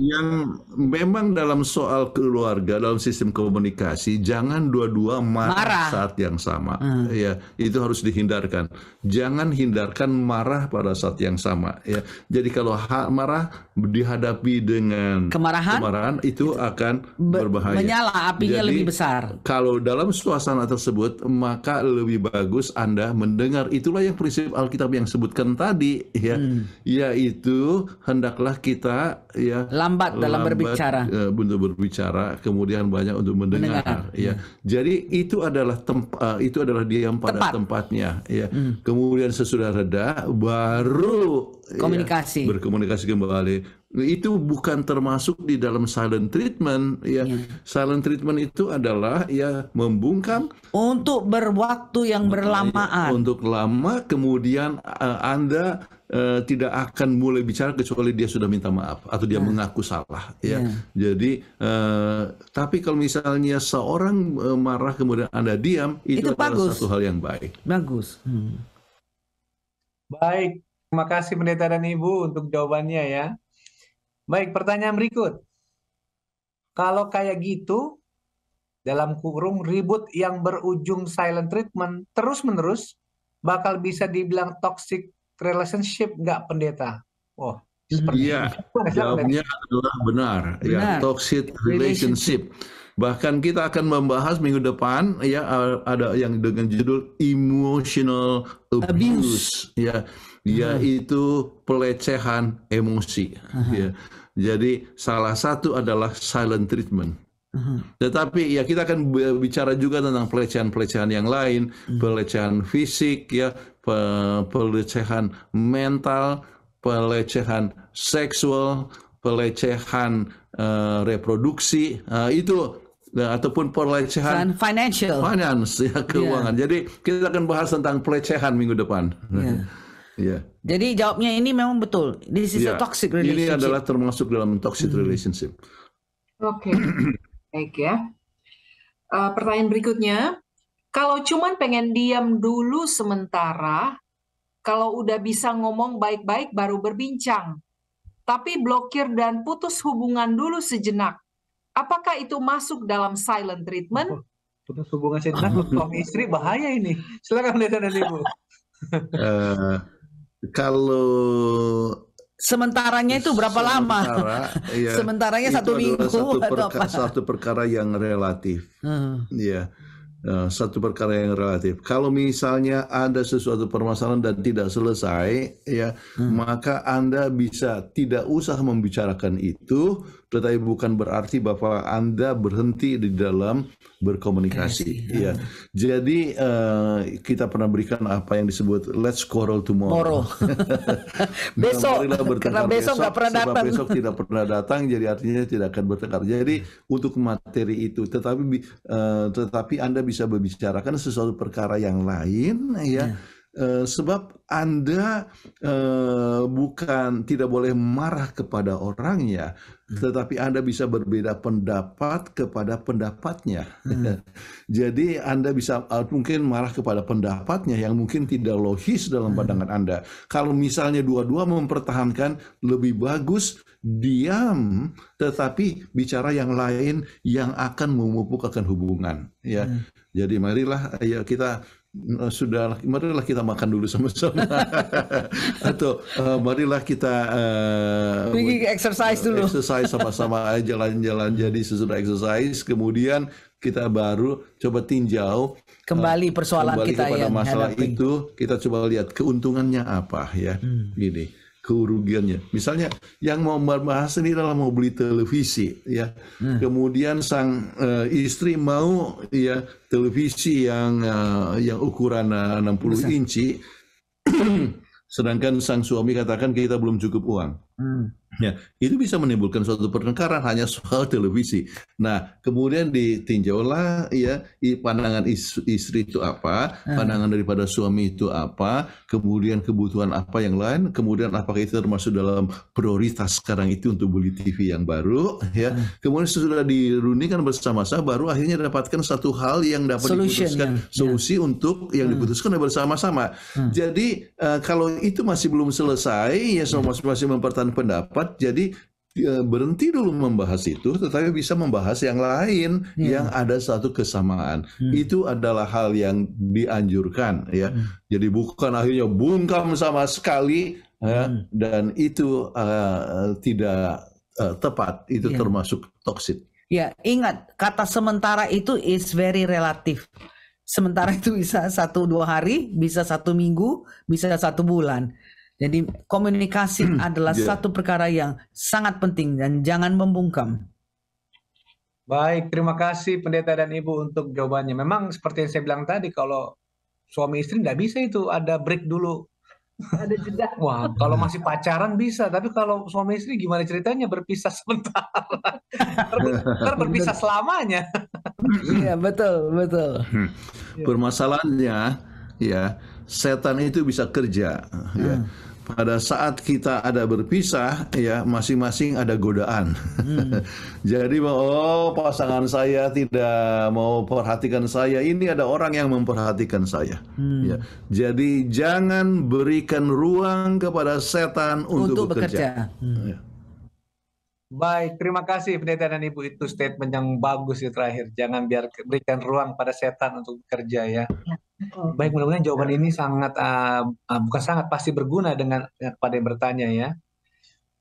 Speaker 5: Yang memang dalam soal keluarga, dalam sistem komunikasi, jangan dua-dua marah, marah saat yang sama. Hmm. Ya, itu harus dihindarkan. Jangan hindarkan marah pada saat yang sama. Ya, jadi kalau marah dihadapi dengan kemarahan, kemarahan itu akan berbahaya. Menyala apinya jadi, lebih besar. Kalau dalam suasana tersebut, maka lebih bagus Anda mendengar. Itulah yang prinsip Alkitab yang sebutkan tadi ya hmm. yaitu hendaklah kita ya
Speaker 6: lambat dalam berbicara
Speaker 5: uh, untuk berbicara kemudian banyak untuk mendengar, mendengar. ya. Hmm. Jadi itu adalah tempat uh, eh, itu adalah diam pada Tepat. tempatnya ya. Hmm. Kemudian sesudah reda baru Iya, komunikasi ya, berkomunikasi kembali itu bukan termasuk di dalam silent treatment ya. ya silent treatment itu adalah ya membungkam untuk berwaktu yang iya, berlamaan untuk lama kemudian uh, Anda uh, tidak akan mulai bicara kecuali dia sudah minta maaf atau dia ya. mengaku salah ya iya. jadi uh, tapi kalau misalnya seorang marah kemudian Anda diam itu, itu adalah bagus. satu hal yang baik
Speaker 2: bagus hmm. Baik, Terima kasih pendeta dan ibu untuk jawabannya ya. Baik, pertanyaan berikut. Kalau kayak gitu, dalam kurung ribut yang berujung silent treatment terus-menerus, bakal bisa dibilang toxic relationship nggak pendeta? Oh, seperti
Speaker 5: iya, jawabnya adalah benar. Ya, benar. Ya, toxic relationship. relationship. Bahkan kita akan membahas minggu depan ya ada yang dengan judul emotional abuse, abuse. ya yaitu hmm. pelecehan emosi. Uh-huh. Ya. Jadi salah satu adalah silent treatment. Hmm. Tetapi ya kita akan bicara juga tentang pelecehan-pelecehan yang lain, pelecehan fisik ya, pelecehan mental, pelecehan seksual, pelecehan uh, reproduksi, uh, itu eh, ataupun pelecehan financial finance ya keuangan. Yeah. Jadi kita akan bahas tentang pelecehan minggu depan. Yeah. Yeah.
Speaker 6: Jadi jawabnya ini memang betul. This sisi iya. yeah. toxic
Speaker 5: relationship. Ini adalah termasuk dalam toxic hmm. relationship.
Speaker 6: Oke. Okay. [clears throat] Baik ya.
Speaker 4: Uh, pertanyaan berikutnya, kalau cuman pengen diam dulu sementara, kalau udah bisa ngomong baik-baik baru berbincang. Tapi blokir dan putus hubungan dulu sejenak. Apakah itu masuk dalam silent treatment?
Speaker 2: Putus hubungan sejenak [laughs] suami istri bahaya ini. Silakan lihat dan Ibu.
Speaker 5: Eh, kalau
Speaker 6: Sementaranya itu berapa Sementara, lama?
Speaker 5: [laughs] Ya, Sementaranya satu minggu satu atau apa? Satu perkara yang relatif. Uh. Ya, Eh, satu perkara yang relatif. Kalau misalnya ada sesuatu permasalahan dan tidak selesai, ya hmm. maka anda bisa tidak usah membicarakan itu, tetapi bukan berarti bahwa anda berhenti di dalam berkomunikasi. Ya. ya, jadi uh, kita pernah berikan apa yang disebut let's quarrel tomorrow. [laughs] [laughs] besok, karena besok, besok pernah datang. Besok tidak pernah datang, jadi artinya tidak akan bertengkar. Jadi untuk materi itu, tetapi uh, tetapi anda bisa membicarakan sesuatu perkara yang lain ya. ya. Eh, sebab Anda uh, bukan tidak boleh marah kepada orangnya, Hmm. tetapi Anda bisa berbeda pendapat kepada pendapatnya. Hmm. [laughs] Jadi Anda bisa eh, mungkin marah kepada pendapatnya yang mungkin tidak logis dalam hmm. pandangan hmm. Anda. Kalau misalnya dua-dua mempertahankan lebih bagus diam tetapi bicara yang lain yang akan memupuk akan hubungan ya. Hmm. Jadi marilah ya kita Eh, sudah marilah kita makan dulu sama-sama [laughs] atau uh, marilah kita uh, pergi
Speaker 6: exercise dulu
Speaker 5: exercise sama-sama jalan-jalan jadi sesudah exercise kemudian kita baru coba tinjau kembali persoalan uh, kembali kita kepada yang masalah itu kita coba lihat keuntungannya apa ya hmm. gini kerugiannya. Misalnya yang mau membahas ini adalah mau beli televisi, ya. Hmm. Kemudian sang uh, istri mau ya televisi yang uh, yang ukuran eh, uh, 60 inci, [clears throat] sedangkan sang suami katakan kita belum cukup uang. Hmm. Ya, itu bisa menimbulkan suatu pertengkaran hanya soal [laughs] televisi. Nah, kemudian ditinjaulah ya pandangan istri itu apa, ah. pandangan daripada suami itu apa, kemudian kebutuhan apa yang lain, kemudian apakah itu termasuk dalam prioritas sekarang itu untuk beli TV yang baru, ya. Ah. Kemudian setelah dirundingkan bersama-sama, baru akhirnya dapatkan satu hal yang dapat Solution, diputuskan ya. solusi ya. untuk yang hmm. diputuskan ya bersama-sama. Hmm. Jadi uh, kalau itu masih belum selesai, ya semua hmm. masih mempertahankan pendapat dapat jadi e, berhenti dulu membahas itu, tetapi bisa membahas yang lain hmm. yang ada satu kesamaan. Hmm. Itu adalah hal yang dianjurkan, ya. Hmm. Jadi bukan akhirnya bungkam sama sekali, ya. hmm. dan itu uh, tidak uh, tepat. Itu ya. termasuk toksik.
Speaker 6: Ya, ingat kata sementara itu is very relatif. Sementara itu bisa satu dua hari, bisa satu minggu, bisa satu bulan. Jadi komunikasi hmm, adalah yeah. satu perkara yang sangat penting dan jangan membungkam.
Speaker 2: Baik, terima kasih pendeta dan ibu untuk jawabannya. Memang seperti yang saya bilang tadi, kalau suami istri nggak bisa itu ada break dulu.
Speaker 3: Ada jeda. [laughs] Wah, kalau masih
Speaker 2: pacaran bisa, tapi kalau suami istri gimana ceritanya berpisah sebentar,
Speaker 3: [laughs] Ter berpisah
Speaker 2: selamanya.
Speaker 5: Iya
Speaker 6: betul betul.
Speaker 5: Hmm. Hmm, permasalahannya ya setan itu bisa kerja. Ya. Hmm. Ya. Pada saat kita ada berpisah, ya masing-masing ada godaan. Hmm. [laughs] Jadi oh pasangan saya tidak mau perhatikan saya. Ini ada orang yang memperhatikan saya. Hmm. Ya. Jadi jangan berikan ruang kepada setan untuk, untuk bekerja.
Speaker 3: bekerja. Hmm. Ya.
Speaker 2: Baik, terima kasih pendeta dan ibu itu statement yang bagus di ya, terakhir. Jangan biar berikan ruang pada setan untuk bekerja ya. ya Baik, mudah-mudahan jawaban ini sangat uh, bukan sangat pasti berguna dengan ya, kepada yang bertanya ya.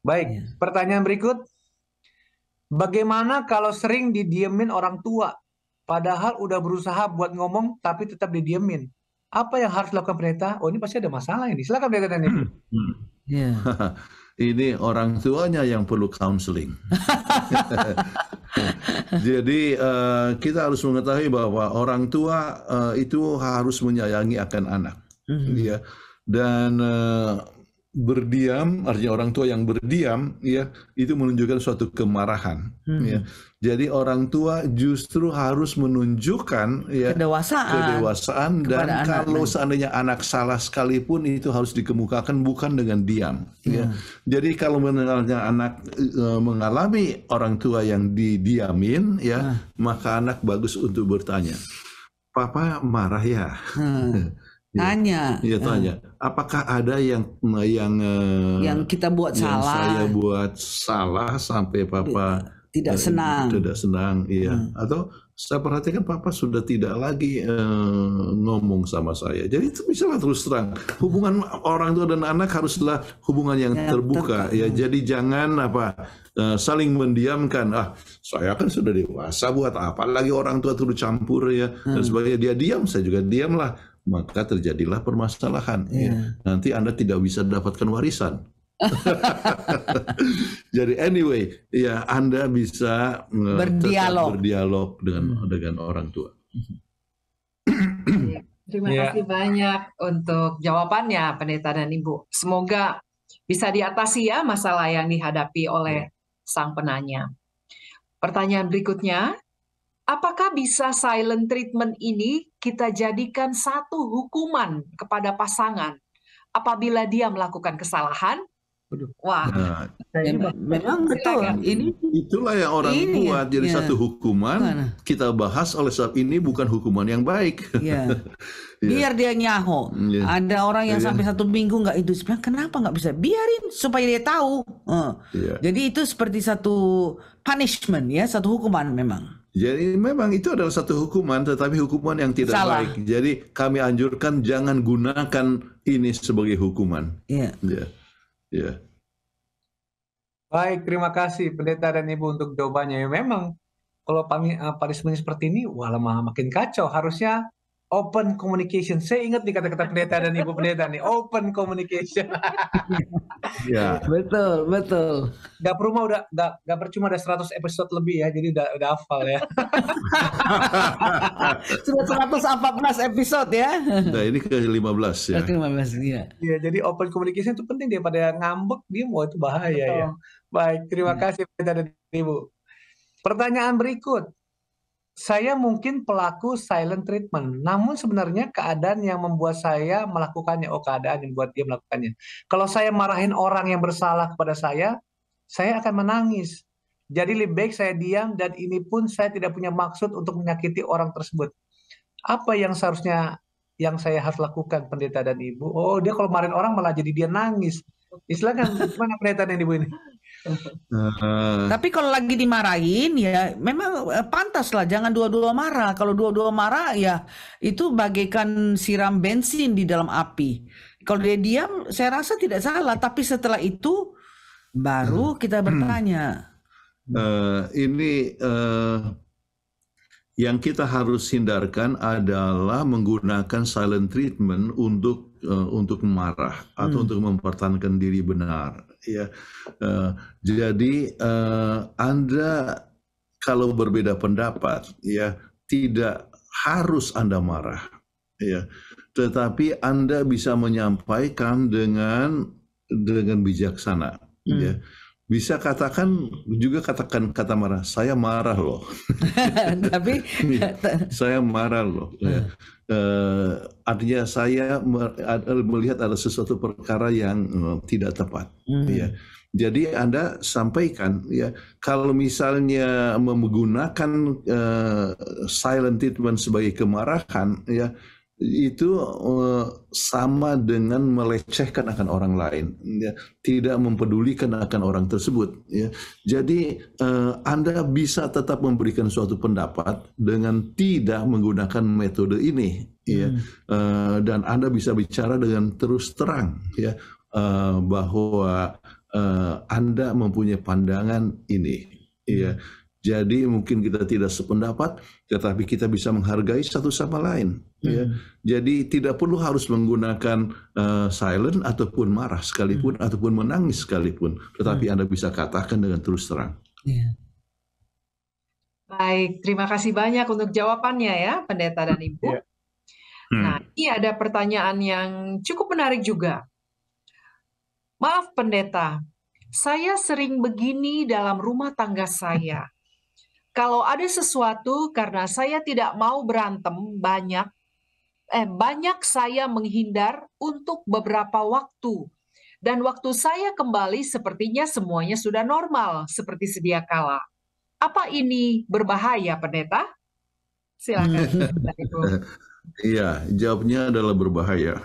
Speaker 2: Baik, ya. pertanyaan berikut. Bagaimana kalau sering didiemin orang tua, padahal udah berusaha buat ngomong tapi tetap didiemin? Apa yang harus dilakukan pendeta? Oh ini pasti ada masalah ini. Silakan pendeta dan ibu.
Speaker 5: Hmm. Ya. [laughs] ini orang tuanya yang perlu counseling. [laughs] Jadi uh, kita harus mengetahui bahwa orang tua uh, itu harus menyayangi akan anak, mm -hmm. ya. Dan eh, berdiam artinya orang tua yang berdiam ya itu menunjukkan suatu kemarahan hmm. ya jadi orang tua justru harus menunjukkan ya kedewasaan kedewasaan dan anak kalau seandainya anak salah sekalipun itu harus dikemukakan bukan dengan diam ya. hmm. ya jadi kalau mendengarnya anak e, mengalami orang tua yang didiamin ya hmm. maka anak bagus untuk bertanya papa marah ya hmm. [laughs] Iya. Tanya. Iya nah. tanya. Apakah ada yang yang eh, yang
Speaker 6: kita buat yang salah? Saya
Speaker 5: buat salah sampai papa tidak eh, senang. Tidak senang, iya. Hmm. Atau saya perhatikan papa sudah tidak lagi eh, ngomong sama saya. Jadi itu misalnya terus terang hubungan orang tua dan anak haruslah hubungan yang ya, terbuka kan. ya. Jadi jangan apa eh, saling mendiamkan. Ah, saya kan sudah dewasa buat apa lagi orang tua turut campur ya hmm. dan sebagainya. Dia diam, saya juga diamlah maka terjadilah permasalahan. Yeah. Ya. Nanti Anda tidak bisa dapatkan warisan. [laughs] Jadi anyway, ya Anda bisa eh, berdialog berdialog dengan hmm. dengan orang tua.
Speaker 4: Iya. Terima yeah. kasih banyak untuk jawabannya Pendeta dan Ibu. Semoga bisa diatasi ya masalah yang dihadapi oleh iya. sang penanya. Pertanyaan berikutnya apakah bisa silent treatment ini kita jadikan satu hukuman kepada pasangan apabila dia melakukan kesalahan? Wah,
Speaker 3: nah, nah memang,
Speaker 6: memang betul. Ini
Speaker 5: itulah yang orang ini, buat ya. jadi ya. satu hukuman. Mana? Kita bahas oleh saat ini bukan hukuman yang baik. Ya. [laughs] ya. Biar
Speaker 6: dia nyaho. Ya. Ada orang yang ya. sampai satu minggu nggak itu sebenarnya kenapa nggak bisa? Biarin supaya dia tahu. Uh. Ya. Jadi itu seperti satu punishment ya, satu hukuman memang.
Speaker 5: Jadi memang itu adalah satu hukuman, tetapi hukuman yang tidak Salah. baik. Jadi kami anjurkan jangan gunakan ini sebagai hukuman. Iya. Yeah. Ya.
Speaker 2: Baik, terima kasih pendeta dan ibu untuk jawabannya. Ya, memang kalau ini eh, seperti ini, wah lemah makin kacau. Harusnya open communication. Saya ingat nih kata-kata pendeta dan ibu pendeta nih, open communication. [laughs]
Speaker 3: ya, betul, betul.
Speaker 2: Gak perlu mah udah gak, gak percuma ada 100 episode lebih ya, jadi udah udah hafal ya. [laughs] Sudah 114 episode ya.
Speaker 5: Nah, ini ke 15 ya. Ke
Speaker 2: 15 iya. Iya, jadi open communication itu penting daripada ngambek dia mau itu bahaya ya. betul. ya. Baik, terima ya. kasih pendeta dan ibu. Pertanyaan berikut, saya mungkin pelaku silent treatment, namun sebenarnya keadaan yang membuat saya melakukannya, oh keadaan yang membuat dia melakukannya. Kalau saya marahin orang yang bersalah kepada saya, saya akan menangis. Jadi lebih baik saya diam dan ini pun saya tidak punya maksud untuk menyakiti orang tersebut. Apa yang seharusnya yang saya harus lakukan pendeta dan ibu? Oh dia kalau marahin orang malah jadi dia nangis. Istilahnya gimana pendeta dan ibu ini?
Speaker 3: Eh. Tapi
Speaker 6: kalau lagi dimarahin ya memang eh, pantas lah jangan dua-dua marah. Kalau dua-dua marah ya itu bagaikan siram bensin di dalam api. Kalau dia diam saya rasa tidak salah. Tapi setelah itu baru hmm. kita hmm. bertanya.
Speaker 5: Uh, ini uh, yang kita harus hindarkan adalah menggunakan silent treatment untuk uh, untuk marah atau hmm. untuk mempertahankan diri benar ya. Uh, jadi uh, Anda kalau berbeda pendapat ya tidak harus Anda marah ya. Tetapi Anda bisa menyampaikan dengan dengan bijaksana hmm. ya bisa katakan juga katakan kata marah saya marah loh
Speaker 3: [laughs] tapi
Speaker 5: iya. [laughs] saya marah loh ya. Hmm uh, artinya saya melihat ada sesuatu perkara yang uh, tidak tepat hmm. ya jadi anda sampaikan ya kalau misalnya menggunakan uh, silent treatment sebagai kemarahan ya itu eh, sama dengan melecehkan akan orang lain, ya. tidak mempedulikan akan orang tersebut. Ya. Jadi uh, Anda bisa tetap memberikan suatu pendapat dengan tidak menggunakan metode ini, ya. uh, dan Anda bisa bicara dengan terus terang ya, uh, bahwa uh, Anda mempunyai pandangan ini. Ya. Jadi mungkin kita tidak sependapat, tetapi kita bisa menghargai satu sama lain. Hmm. Ya. Jadi tidak perlu harus menggunakan uh, silent ataupun marah sekalipun hmm. ataupun menangis sekalipun, tetapi hmm. Anda bisa katakan dengan terus terang. Yeah.
Speaker 4: Baik, terima kasih banyak untuk jawabannya ya, pendeta dan ibu. Yeah. Hmm. Nah, ini ada pertanyaan yang cukup menarik juga. Maaf pendeta, saya sering begini dalam rumah tangga saya kalau ada sesuatu karena saya tidak mau berantem banyak, eh, banyak saya menghindar untuk beberapa waktu. Dan waktu saya kembali sepertinya semuanya sudah normal seperti sedia kala. Apa ini berbahaya, pendeta?
Speaker 3: Silakan. Hmm.
Speaker 5: [laughs] Iya, jawabnya adalah berbahaya.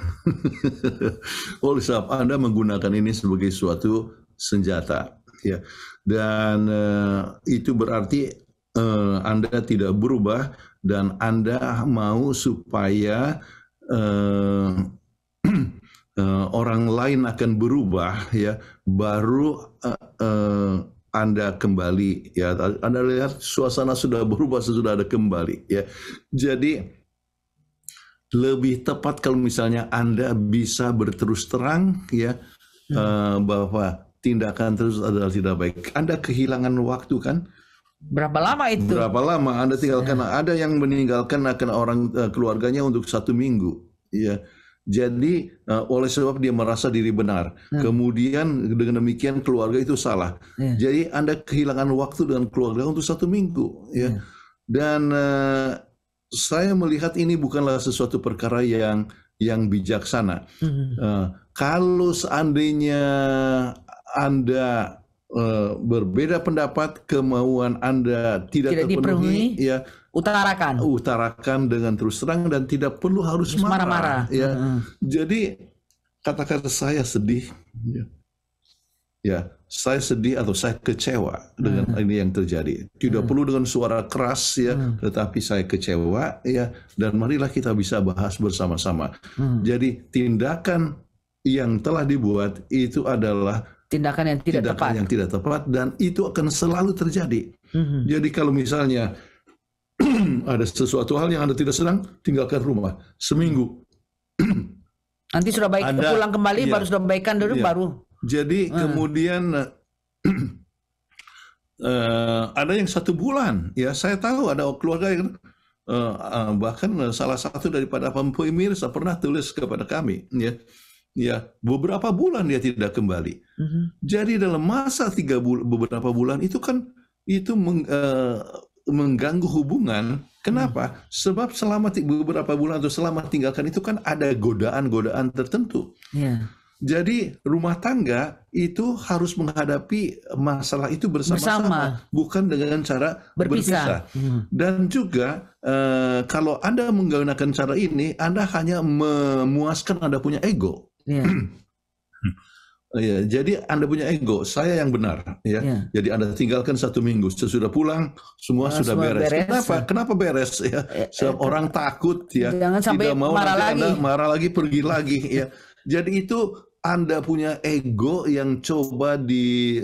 Speaker 5: [laughs] Oleh sebab Anda menggunakan ini sebagai suatu senjata, ya. Dan uh, itu berarti uh, Anda tidak berubah dan Anda mau supaya uh, uh, [clears throat] orang lain akan berubah ya baru uh, uh, anda kembali ya Anda lihat suasana sudah berubah sudah ada kembali ya jadi lebih tepat kalau misalnya Anda bisa berterus terang ya hmm. uh, bahwa tindakan terus adalah tidak baik Anda kehilangan waktu kan Berapa lama itu? Berapa lama Anda tinggalkan? Ada yang meninggalkan akan orang uh, keluarganya untuk satu minggu. Iya. Jadi uh, oleh sebab dia merasa diri benar, hmm. kemudian dengan demikian keluarga itu salah. Ya. Jadi Anda kehilangan waktu dengan keluarga untuk satu minggu. Ya. Iya. Dan uh, saya melihat ini bukanlah sesuatu perkara yang yang bijaksana.
Speaker 3: Uh,
Speaker 5: kalau seandainya Anda Eh, berbeda pendapat, kemauan Anda tidak, tidak terpenuhi, ya utarakan. Utarakan dengan terus terang dan tidak perlu harus marah-marah. Ya. Hmm. Jadi katakan saya sedih, ya. ya saya sedih atau saya kecewa dengan ini yang terjadi. Tidak perlu dengan suara keras ya, tetapi saya kecewa ya. Dan marilah kita bisa bahas bersama-sama. Jadi tindakan yang telah dibuat itu adalah tindakan yang tidak tindakan tepat. yang tidak tepat dan itu akan selalu terjadi. hmm Jadi kalau misalnya [clears throat] ada sesuatu hal yang Anda tidak senang, tinggalkan rumah seminggu. [clears throat] Nanti sudah baik anda, pulang kembali iya, baru sudah baikkan dulu iya. baru. Jadi hmm. kemudian uh, [clears throat] ada yang satu bulan ya saya tahu ada keluarga yang uh, bahkan salah satu daripada pemirsa pernah tulis kepada kami ya ya beberapa bulan dia tidak kembali. Mm -hmm. Jadi dalam masa tiga bul beberapa bulan itu kan itu meng, uh, mengganggu hubungan. Kenapa? Mm -hmm. Sebab selama beberapa bulan atau selama tinggalkan itu kan ada godaan-godaan tertentu. Yeah. Jadi rumah tangga itu harus menghadapi masalah itu bersama-sama, bukan dengan cara berpisah. berpisah. Hmm. Dan juga eh, kalau anda menggunakan cara ini, anda hanya memuaskan anda punya ego.
Speaker 3: Iya. yeah,
Speaker 5: [clears throat] iya, jadi Anda punya ego, saya yang benar. Ya. Yeah. Jadi Anda tinggalkan satu minggu, sesudah pulang semua nah, sudah semua beres. beres. Kenapa? Ya. Kenapa beres? Ya, eh, eh, eh orang takut ya. Jangan sampai Tidak mau marah lagi. Anda marah lagi, pergi lagi. Ya. Jadi itu Anda punya ego yang coba di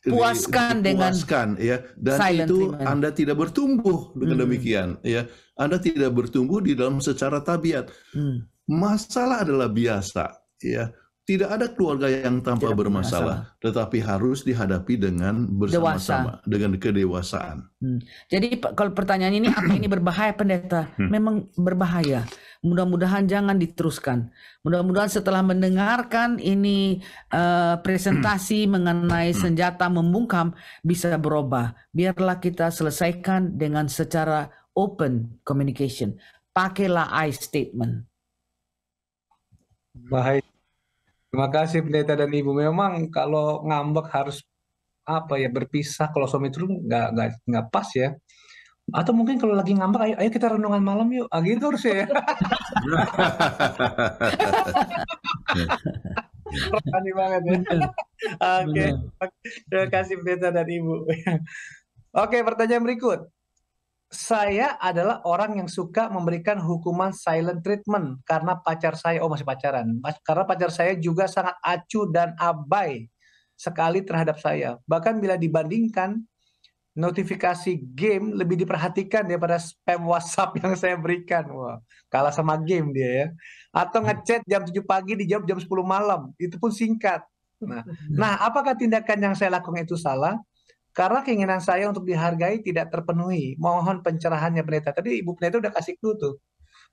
Speaker 5: puaskan dengan puaskan ya dan itu treatment. Anda tidak bertumbuh dengan hmm. demikian ya Anda tidak bertumbuh di dalam secara tabiat hmm. masalah adalah biasa ya tidak ada keluarga yang tanpa tidak bermasalah, bermasalah, tetapi harus dihadapi dengan bersama-sama, dengan kedewasaan.
Speaker 6: Hmm. Jadi kalau pertanyaan ini apa ini berbahaya pendeta? Hmm. Memang berbahaya. Mudah-mudahan jangan diteruskan. Mudah-mudahan setelah mendengarkan ini uh, presentasi hmm. mengenai hmm. senjata membungkam bisa berubah. Biarlah kita selesaikan dengan secara open
Speaker 2: communication.
Speaker 6: Pakailah I statement.
Speaker 2: Bahaya Terima kasih pendeta dan ibu. Memang kalau ngambek harus apa ya berpisah kalau suami itu nggak nggak nggak pas ya. Atau mungkin kalau lagi ngambek, ayo, ayo kita renungan malam yuk. Ah, gitu ya. [laughs] Rani banget ya. Oke, okay. terima kasih pendeta dan ibu. Oke, okay, pertanyaan berikut saya adalah orang yang suka memberikan hukuman silent treatment karena pacar saya oh masih pacaran karena pacar saya juga sangat acuh dan abai sekali terhadap saya bahkan bila dibandingkan notifikasi game lebih diperhatikan daripada spam WhatsApp yang saya berikan wah kalah sama game dia ya atau ngechat jam 7 pagi dijawab jam 10 malam itu pun singkat nah hmm. nah apakah tindakan yang saya lakukan itu salah karena keinginan saya untuk dihargai tidak terpenuhi. Mohon pencerahannya pendeta. Tadi Ibu Pendeta udah kasih clue tuh.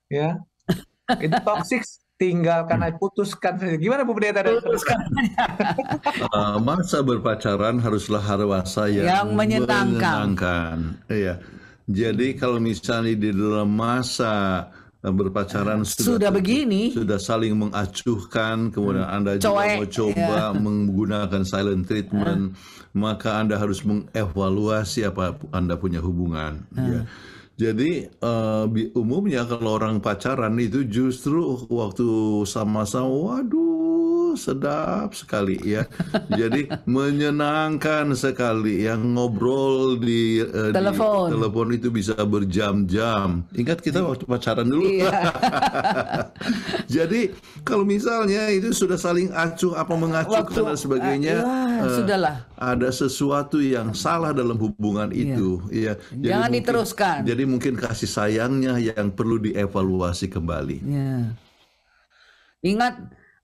Speaker 2: Ya. Itu toxic tinggalkan aja hmm. putuskan gimana Bu Pendeta putuskan uh,
Speaker 5: [laughs] eh, masa berpacaran haruslah harwasa yang, yang menyenangkan. menyenangkan iya jadi kalau misalnya di dalam masa Eh, berpacaran eh, sudah, sudah begini sudah saling mengacuhkan kemudian hmm. anda juga mau coba yeah. [laughs] menggunakan silent treatment eh. maka anda harus mengevaluasi apa anda punya hubungan ya. jadi uh, umumnya kalau orang pacaran itu justru waktu sama-sama waduh sedap sekali ya. Jadi menyenangkan sekali yang ngobrol di, eh, telepon. di telepon itu bisa berjam-jam. Ingat kita waktu pacaran dulu. Iya.
Speaker 3: [laughs]
Speaker 5: Jadi kalau misalnya itu sudah saling acuh apa waktu, dan sebagainya, uh, uh, sudahlah. Ada sesuatu yang salah dalam hubungan iya. itu, ya. Jadi Jangan mungkin, diteruskan. Jadi mungkin kasih sayangnya yang perlu dievaluasi kembali.
Speaker 3: Iya.
Speaker 6: Ingat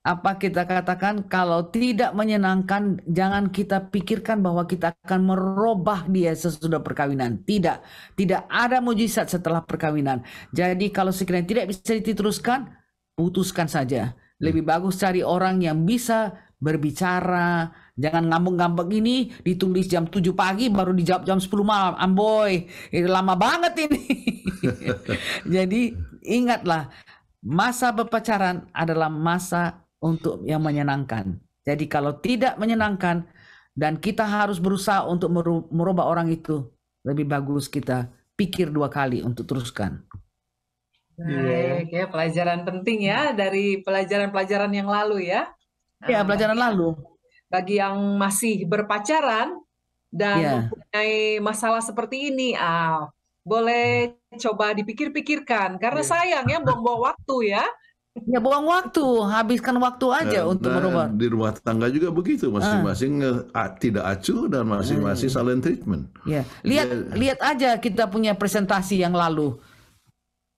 Speaker 6: apa kita katakan kalau tidak menyenangkan jangan kita pikirkan bahwa kita akan merubah dia sesudah perkawinan tidak tidak ada mujizat setelah perkawinan jadi kalau sekiranya tidak bisa diteruskan putuskan saja lebih hmm. bagus cari orang yang bisa berbicara jangan ngambek-ngambek ini ditulis jam 7 pagi baru dijawab jam 10 malam amboy ini lama banget ini
Speaker 3: [laughs]
Speaker 6: jadi ingatlah masa berpacaran adalah masa untuk yang menyenangkan. Jadi kalau tidak menyenangkan dan kita harus berusaha untuk merubah orang itu, lebih bagus kita pikir dua kali untuk teruskan.
Speaker 3: Baik,
Speaker 4: ya pelajaran penting ya dari pelajaran-pelajaran yang lalu ya. Ya, nah, pelajaran lalu. Bagi yang masih berpacaran dan ya. mempunyai masalah seperti ini, ah, boleh hmm. coba dipikir-pikirkan karena ya. sayang ya buang-buang waktu ya
Speaker 6: Ya buang waktu, habiskan waktu
Speaker 5: aja nah, untuk nah, merubah. Di rumah tangga juga begitu, masing-masing ah. Eh, tidak acuh dan masing-masing
Speaker 2: ah. Hmm. silent treatment.
Speaker 6: Ya. Lihat ya. lihat aja kita punya presentasi yang lalu.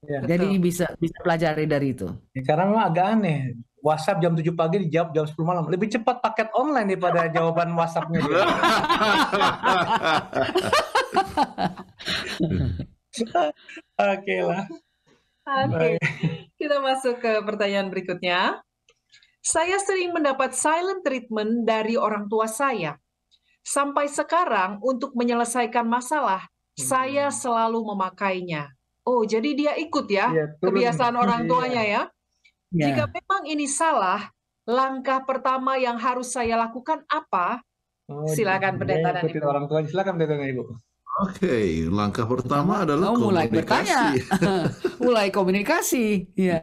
Speaker 2: Ya, Jadi betul. bisa bisa pelajari dari itu. Sekarang mah agak aneh. WhatsApp jam 7 pagi dijawab jam 10 malam. Lebih cepat paket online daripada [laughs] jawaban WhatsAppnya.
Speaker 3: [laughs] Oke lah.
Speaker 4: Oke, okay. kita masuk ke pertanyaan berikutnya. Saya sering mendapat silent treatment dari orang tua saya. Sampai sekarang untuk menyelesaikan masalah, hmm. saya selalu memakainya. Oh, jadi dia ikut ya, ya kebiasaan orang iya. tuanya ya. ya. Jika memang ini salah, langkah pertama yang harus saya lakukan apa? Oh, Silakan pendeta dan ibu.
Speaker 5: Orang
Speaker 2: tua, silakan pendeta dan ibu. Oke, okay, langkah pertama, pertama adalah komunikasi. [laughs] mulai komunikasi.
Speaker 6: bertanya, mulai komunikasi. Ya,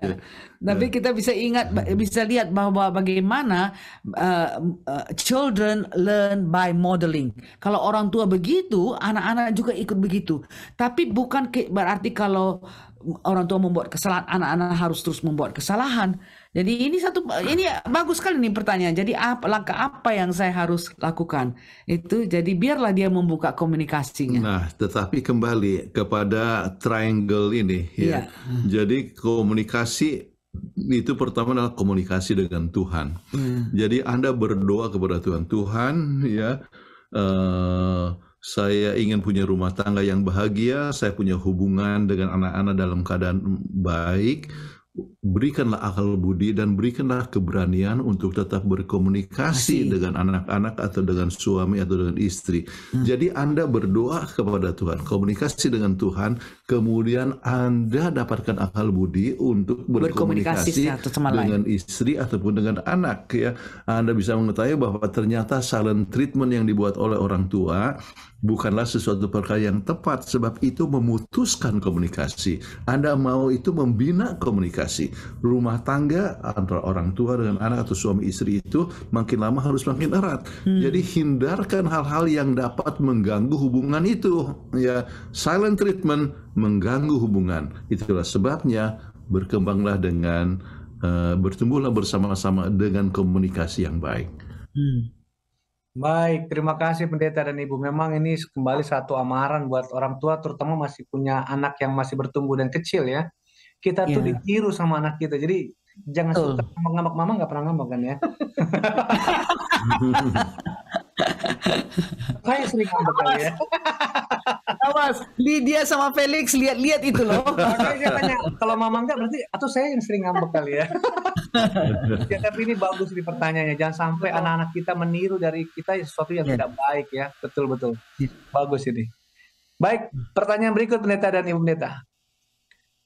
Speaker 6: tapi iya. kita bisa ingat, hmm. bisa lihat bahwa bagaimana uh, uh, children learn by modeling. Kalau orang tua begitu, anak-anak juga ikut begitu. Tapi bukan berarti kalau orang tua membuat kesalahan, anak-anak harus terus membuat kesalahan. Jadi ini satu ini bagus sekali nih pertanyaan. Jadi apa, langkah apa yang saya harus lakukan? Itu jadi biarlah dia membuka komunikasinya.
Speaker 5: Nah, tetapi kembali kepada triangle ini ya. Yeah. Jadi komunikasi itu pertama adalah komunikasi dengan Tuhan. Yeah. Jadi Anda berdoa kepada Tuhan, Tuhan ya uh, saya ingin punya rumah tangga yang bahagia, saya punya hubungan dengan anak-anak dalam keadaan baik, berikanlah akal budi dan berikanlah keberanian untuk tetap berkomunikasi Masih. dengan anak-anak atau dengan suami atau dengan istri. Hmm. Jadi Anda berdoa kepada Tuhan, komunikasi dengan Tuhan kemudian Anda dapatkan akal budi untuk berkomunikasi, berkomunikasi dengan istri ataupun dengan anak ya. Anda bisa mengetahui bahwa ternyata silent treatment yang dibuat oleh orang tua bukanlah sesuatu perkara yang tepat sebab itu memutuskan komunikasi. Anda mau itu membina komunikasi. Rumah tangga antara orang tua dengan anak atau suami istri itu makin lama harus makin erat. Hmm. Jadi hindarkan hal-hal yang dapat mengganggu hubungan itu ya. Silent treatment mengganggu hubungan. Itulah sebabnya berkembanglah dengan uh, bertumbuhlah bersama-sama dengan komunikasi yang baik. Hmm.
Speaker 2: Baik, terima kasih pendeta dan ibu. Memang ini kembali satu amaran buat orang tua, terutama masih punya anak yang masih bertumbuh dan kecil ya. Kita yeah. tuh iya. ditiru sama anak kita. Jadi jangan uh. suka ngambek mama nggak pernah ngamuk kan ya [laughs] saya sering ngamuk kali ya awas nah, Lydia sama Felix lihat-lihat itu loh [laughs] tanya kalau mama nggak berarti atau saya yang sering ngamuk kali ya
Speaker 3: [laughs]
Speaker 2: ya tapi ini bagus di pertanyaannya jangan sampai iya. anak-anak kita meniru dari kita sesuatu yang yeah. tidak baik ya betul betul iya. bagus ini baik pertanyaan berikut pendeta dan ibu pendeta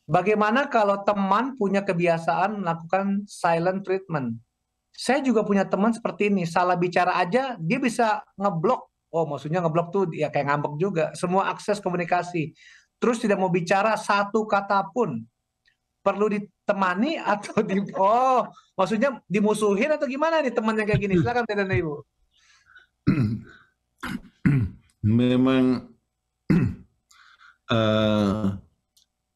Speaker 2: Bagaimana kalau teman punya kebiasaan melakukan silent treatment? Saya juga punya teman seperti ini, salah bicara aja dia bisa ngeblok. Oh, maksudnya ngeblok tuh ya kayak ngambek juga. Semua akses komunikasi. Terus tidak mau bicara satu kata pun. Perlu ditemani atau di [laughs] oh, maksudnya dimusuhin atau gimana nih temannya kayak gini? Silakan Teten Ibu. [clears throat]
Speaker 5: Memang uh, [clears throat]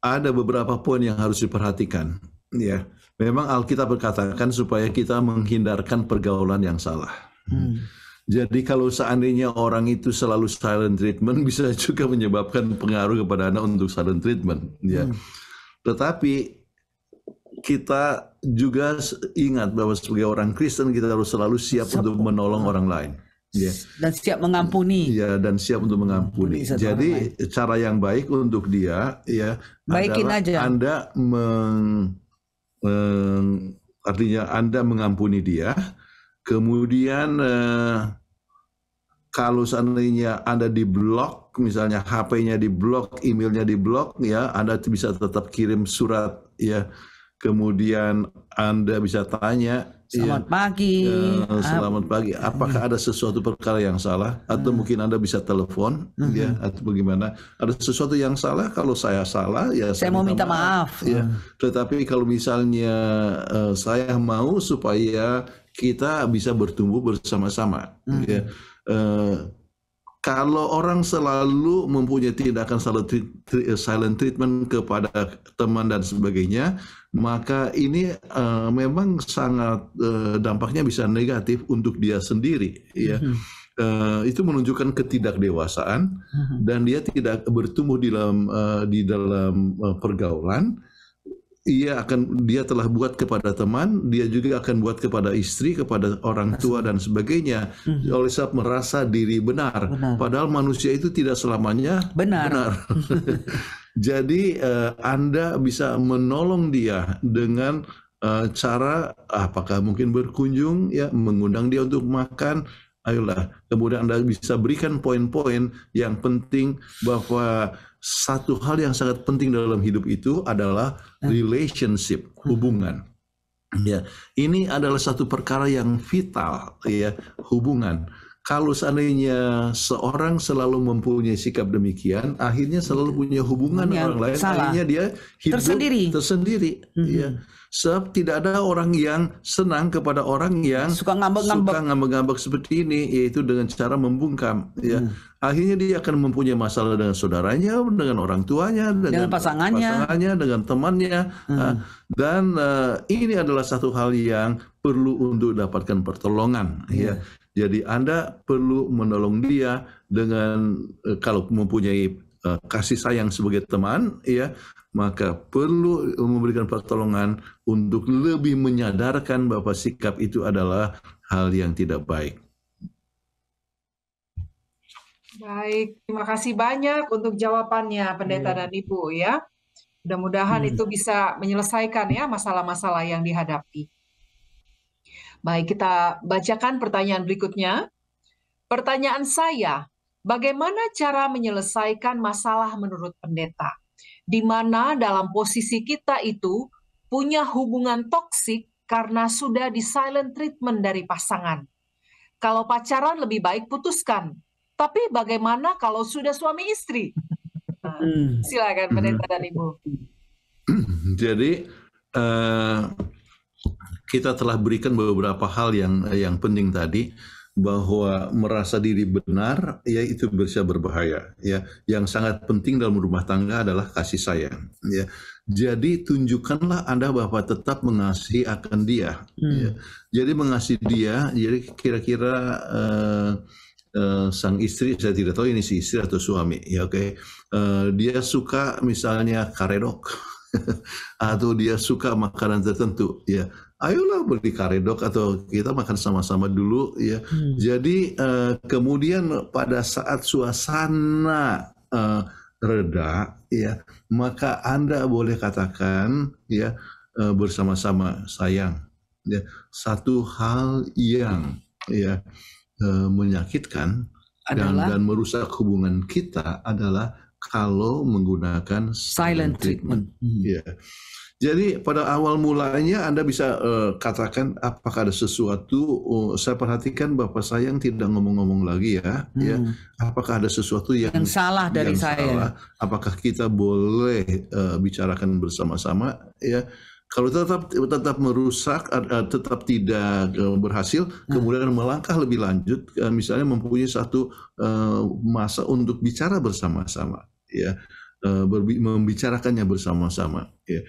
Speaker 5: ada beberapa poin yang harus diperhatikan. Ya, memang Alkitab berkatakan supaya kita menghindarkan pergaulan yang salah. Hmm. Jadi kalau seandainya orang itu selalu silent treatment [laughs] bisa juga menyebabkan pengaruh kepada anak untuk silent treatment. Ya, hmm. tetapi kita juga ingat bahwa sebagai orang Kristen kita harus selalu siap, siap. untuk menolong orang lain yeah. dan siap mengampuni. Iya, dan siap untuk mengampuni. Jadi lain. cara yang baik untuk dia ya Baikin aja. Anda meng, meng artinya Anda mengampuni dia, kemudian eh, kalau seandainya Anda diblok, misalnya HP-nya diblok, emailnya diblok, ya Anda bisa tetap kirim surat, ya. Kemudian Anda bisa tanya, Iya. Selamat
Speaker 6: pagi. Ya, ah. selamat
Speaker 5: pagi. Apakah ada sesuatu perkara yang salah? Atau hmm. mungkin anda bisa telepon, hmm. ya, atau bagaimana? Ada sesuatu yang salah? Kalau saya salah, ya saya, saya mau
Speaker 6: minta maaf. maaf.
Speaker 5: Ya. Hmm. Tetapi kalau misalnya uh, saya mau supaya kita bisa bertumbuh bersama-sama, hmm. ya. Uh, kalau orang selalu mempunyai tindakan eh, silent treatment kepada teman dan sebagainya, maka ini uh, memang sangat uh, dampaknya bisa negatif untuk dia sendiri. Ya, mm -hmm. uh, itu menunjukkan ketidakdewasaan mm -hmm. dan dia tidak bertumbuh di dalam uh, di dalam uh, pergaulan ia akan dia telah buat kepada teman, dia juga akan buat kepada istri, kepada orang nah, tua dan sebagainya. hmm. Oleh sebab merasa diri benar. benar. Padahal manusia itu tidak selamanya benar. benar. [laughs] Jadi uh, Anda bisa menolong dia dengan uh, cara apakah mungkin berkunjung ya, mengundang dia untuk makan, ayolah. Kemudian Anda bisa berikan poin-poin yang penting bahwa satu hal yang sangat penting dalam hidup itu adalah ya. relationship, hubungan. Ya, ini adalah satu perkara yang vital, ya, hubungan. Kalau seandainya seorang selalu mempunyai sikap demikian, akhirnya selalu punya hubungan dengan orang lain, Salah. akhirnya dia hidup tersendiri. tersendiri mm -hmm. ya Sebab tidak ada orang yang senang kepada orang yang suka ngambek-ngambek suka ngambek-ngambek seperti ini, yaitu dengan cara membungkam. Ya, hmm. akhirnya dia akan mempunyai masalah dengan saudaranya, dengan orang tuanya, dengan, dengan pasangannya. pasangannya, dengan temannya. Ya. Hmm. Dan uh, ini adalah satu hal yang perlu untuk dapatkan pertolongan. Hmm. Ya, iya. jadi Anda perlu menolong dia dengan uh, kalau mempunyai eh, kasih sayang sebagai teman ya maka perlu memberikan pertolongan untuk lebih menyadarkan bahwa sikap itu adalah hal yang tidak baik.
Speaker 4: Baik, terima kasih banyak untuk jawabannya Pendeta ya. dan Ibu ya. Mudah-mudahan ya. itu bisa menyelesaikan ya masalah-masalah yang dihadapi. Baik, kita bacakan pertanyaan berikutnya. Pertanyaan saya, bagaimana cara menyelesaikan masalah menurut pendeta? di mana dalam posisi kita itu punya hubungan toksik karena sudah di silent treatment dari pasangan. Kalau pacaran lebih baik putuskan. Tapi bagaimana kalau sudah suami istri? [laughs] Nah, hmm. silakan pendeta dan ibu.
Speaker 5: Hmm. [clears throat] Jadi uh, kita telah berikan beberapa hal yang yang penting tadi bahwa merasa diri benar ya itu bisa berbahaya ya yang sangat penting dalam rumah tangga adalah kasih sayang ya jadi tunjukkanlah anda bahwa tetap mengasihi akan dia hmm. ya. jadi mengasihi dia jadi kira-kira uh, uh, sang istri saya tidak tahu ini si istri atau suami ya oke okay. uh, eh, dia suka misalnya karedok [laughs] atau dia suka makanan tertentu ya ayolah beli karedok atau kita makan sama-sama dulu ya. Hmm. Jadi uh, kemudian pada saat suasana uh, reda ya, maka Anda boleh katakan ya uh, bersama-sama sayang ya satu hal yang ya uh, menyakitkan adalah, dan, dan merusak hubungan kita adalah kalau menggunakan silent treatment. treatment. Hmm. Ya. Jadi pada awal mulanya Anda bisa uh, katakan apakah ada sesuatu uh, saya perhatikan Bapak sayang tidak ngomong-ngomong lagi ya, ya. hmm. ya. Apakah ada sesuatu yang, yang salah dari yang saya? Salah? Apakah kita boleh uh, bicarakan bersama-sama ya? Kalau tetap tetap merusak uh, tetap tidak uh, berhasil hmm. kemudian melangkah lebih lanjut uh, misalnya mempunyai satu uh, masa untuk bicara bersama-sama ya uh, membicarakannya bersama-sama. Ya.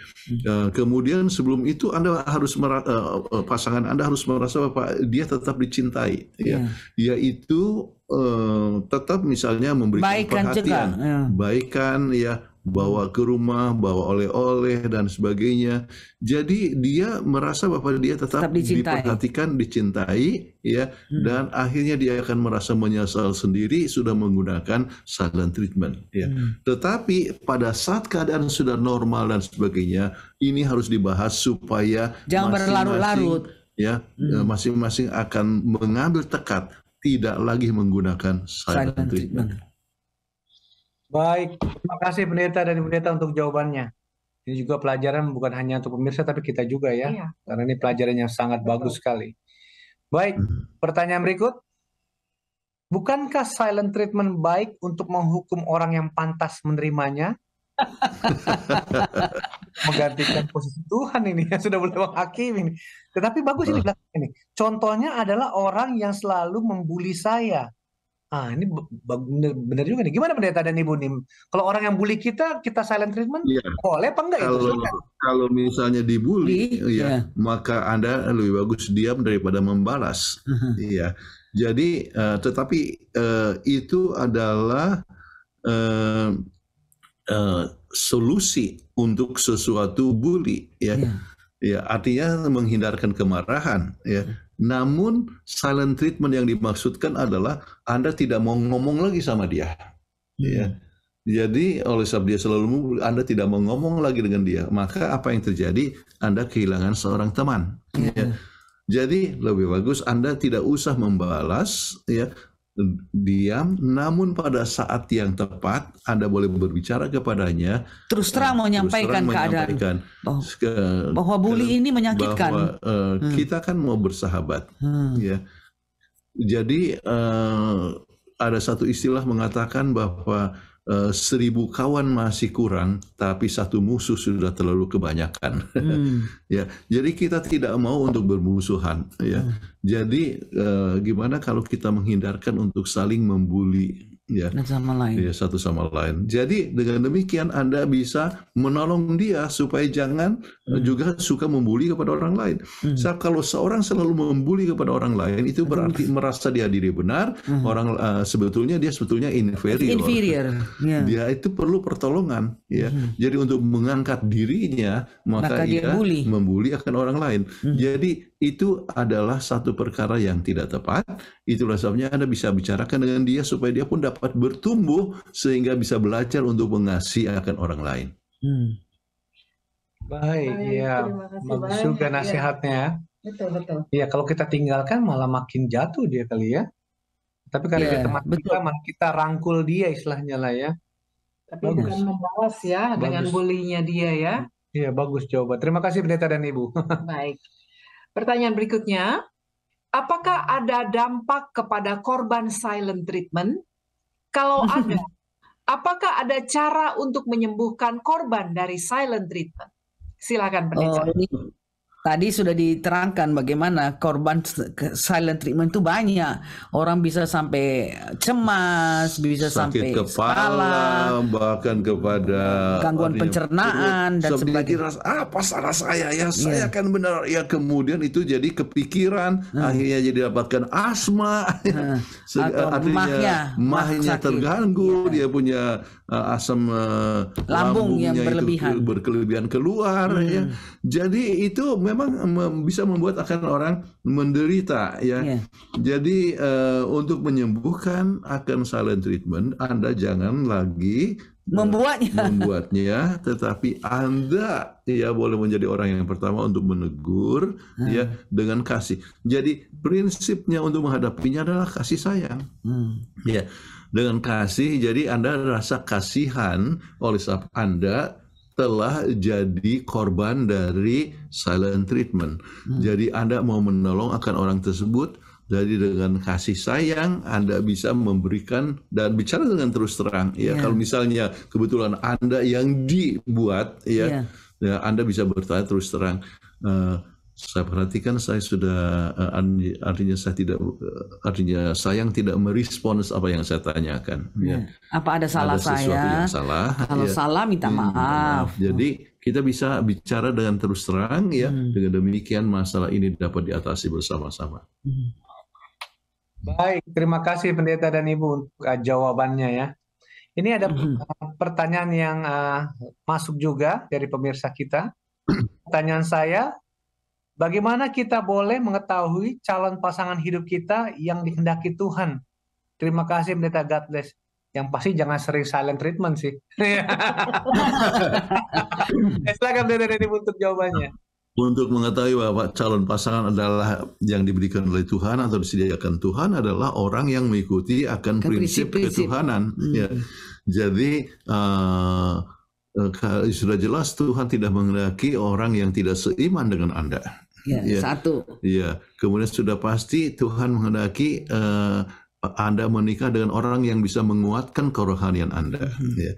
Speaker 5: Uh, kemudian sebelum itu Anda harus merasa, uh, eh, pasangan Anda harus merasa bahwa dia tetap dicintai. Ya. Ya. Dia itu uh, tetap misalnya memberikan Baikan perhatian, juga. Ya. Yeah. baikan ya bawa ke rumah, bawa oleh-oleh dan sebagainya. Jadi dia merasa bahwa dia tetap, tetap dicintai. diperhatikan, dicintai, ya, hmm. dan akhirnya dia akan merasa menyesal sendiri sudah menggunakan silent treatment. Ya. Hmm. Tetapi pada saat keadaan sudah normal dan sebagainya, ini harus dibahas supaya jangan berlarut-larut. Ya, masing hmm. eh, masing-masing akan mengambil tekad tidak lagi menggunakan silent, silent treatment.
Speaker 2: treatment. Baik, terima kasih pendeta dan pendeta untuk jawabannya. Ini juga pelajaran bukan hanya untuk pemirsa tapi kita juga ya, iya. karena ini pelajaran yang sangat Betul. bagus sekali. Baik, hmm. pertanyaan berikut. Bukankah silent treatment baik untuk menghukum orang yang pantas menerimanya? [laughs] Menggantikan posisi Tuhan ini yang sudah boleh menghakim ini. Tetapi bagus ini ini. Contohnya adalah orang yang selalu membuli saya ah ini bener, bener juga nih. Gimana pendeta dan ibu nih? Kalau orang yang bully kita, kita silent treatment, iya. boleh apa enggak ya?
Speaker 5: kalau, itu? Kalau misalnya dibully, iya. ya, maka anda lebih bagus diam daripada membalas. [laughs] iya. Jadi, uh, tetapi uh, itu adalah uh, uh, solusi untuk sesuatu bully, ya. Iya. Ya, artinya menghindarkan kemarahan, ya. Iya. Namun silent treatment yang dimaksudkan adalah Anda tidak mau ngomong lagi sama dia. Ya. Jadi oleh sebab dia selalu Anda tidak mau ngomong lagi dengan dia, maka apa yang terjadi? Anda kehilangan seorang teman. Ya. Hmm. Jadi lebih bagus Anda tidak usah membalas ya diam, namun pada saat yang tepat Anda boleh berbicara kepadanya.
Speaker 6: Terus terang mau menyampaikan keadaan
Speaker 5: bahwa, bully
Speaker 6: ini menyakitkan. Bahwa,
Speaker 5: uh, hmm. Kita kan mau bersahabat, hmm. ya. Jadi uh, ada satu istilah mengatakan bahwa Eh, seribu kawan masih kurang, tapi satu musuh sudah terlalu kebanyakan. Hmm. [laughs] ya, jadi kita tidak mau untuk bermusuhan. Ya, hmm. jadi uh, gimana kalau kita menghindarkan untuk saling membuli ya.
Speaker 3: Dan sama lain. Ya,
Speaker 5: satu sama lain. Jadi dengan demikian Anda bisa menolong dia supaya jangan hmm. juga suka membuli kepada orang lain. Hmm. Saat kalau seorang selalu membuli kepada orang lain itu berarti hmm. merasa dia diri benar, hmm. orang uh, sebetulnya dia sebetulnya inferior. Inferior. Yeah. Dia itu perlu pertolongan ya. Hmm. Jadi untuk mengangkat dirinya maka, maka dia, dia membuli akan orang lain. Hmm. Jadi itu adalah satu perkara yang tidak tepat. Itulah sebabnya Anda bisa bicarakan dengan dia supaya dia pun dapat bertumbuh sehingga bisa belajar untuk mengasihi akan orang lain. Hmm.
Speaker 2: Baik, Baik, ya. Bagus juga iya. nasihatnya. Ya. Betul, betul. Iya, kalau kita tinggalkan malah makin jatuh dia kali ya. Tapi karena yeah, dia teman betul. kita, kita rangkul dia istilahnya lah ya. Tapi bagus. bukan
Speaker 4: membalas ya bagus. dengan
Speaker 2: bulinya dia ya. Iya, bagus coba. Terima kasih pendeta dan ibu. [laughs] Baik. Pertanyaan berikutnya,
Speaker 4: apakah ada dampak kepada korban silent treatment? Kalau [laughs] ada, apakah ada cara untuk menyembuhkan korban dari silent
Speaker 3: treatment?
Speaker 6: Silakan pendeta. Oh, tadi sudah diterangkan bagaimana korban silent treatment itu banyak. Orang bisa sampai cemas, bisa Sakit sampai kepala, skala,
Speaker 5: bahkan kepada gangguan pencernaan perut, dan sebagainya. Rasa, apa salah saya ya? Iya. Saya yeah. kan benar ya kemudian itu jadi kepikiran, hmm. akhirnya jadi dapatkan asma. Hmm. [laughs] Atau artinya mahnya, mahnya terganggu, yeah. dia punya uh, asam uh, lambung lambungnya yang berlebihan. itu berkelebihan keluar hmm. ya. Jadi itu memang bisa membuat akan orang menderita ya. Yeah. Jadi uh, untuk menyembuhkan akan silent treatment Anda jangan lagi membuatnya [laughs] membuatnya tetapi Anda ya boleh menjadi orang yang pertama untuk menegur hmm. ya dengan kasih. Jadi prinsipnya untuk menghadapinya adalah kasih sayang. Hmm. Ya. Dengan kasih, jadi Anda rasa kasihan oleh sebab Anda telah jadi korban dari silent treatment. Hmm. Jadi Anda mau menolong akan orang tersebut, jadi dengan kasih sayang Anda bisa memberikan dan bicara dengan terus terang. Ya, yeah. kalau misalnya kebetulan Anda yang dibuat, ya, yeah. ya Anda bisa bertanya terus terang. Uh, saya perhatikan saya sudah eh, artinya saya tidak eh, artinya sayang tidak merespons apa yang saya tanyakan. Hmm. Ya.
Speaker 6: Apa ada salah ada saya? Yang
Speaker 5: salah. Kalau ya. salah
Speaker 6: minta hmm, maaf.
Speaker 5: Jadi kita bisa bicara dengan terus terang ya hmm. dengan demikian masalah ini dapat diatasi bersama-sama.
Speaker 3: Hmm.
Speaker 2: Baik, terima kasih pendeta dan ibu untuk eh, jawabannya ya. Ini ada hmm. pertanyaan yang uh, masuk juga dari pemirsa kita. [clears throat] Pertanyaan saya, Bagaimana kita boleh mengetahui calon pasangan hidup kita yang dihendaki Tuhan? Terima kasih Pendeta God bless. Yang pasti jangan sering silent treatment sih. [laughs] Eh, silakan Pendeta Dedi untuk jawabannya.
Speaker 5: Untuk mengetahui bahwa calon pasangan adalah yang diberikan oleh Tuhan atau disediakan Tuhan adalah orang yang mengikuti akan prinsip, prinsip ketuhanan. Ya. Hmm. Ya. Jadi uh, sudah jelas Tuhan tidak mengendaki orang yang tidak seiman dengan Anda.
Speaker 3: Ya, ya. Satu.
Speaker 5: Iya. Kemudian sudah pasti Tuhan menghendaki uh, Anda menikah dengan orang yang bisa menguatkan kerohanian Anda. Hmm. Ya.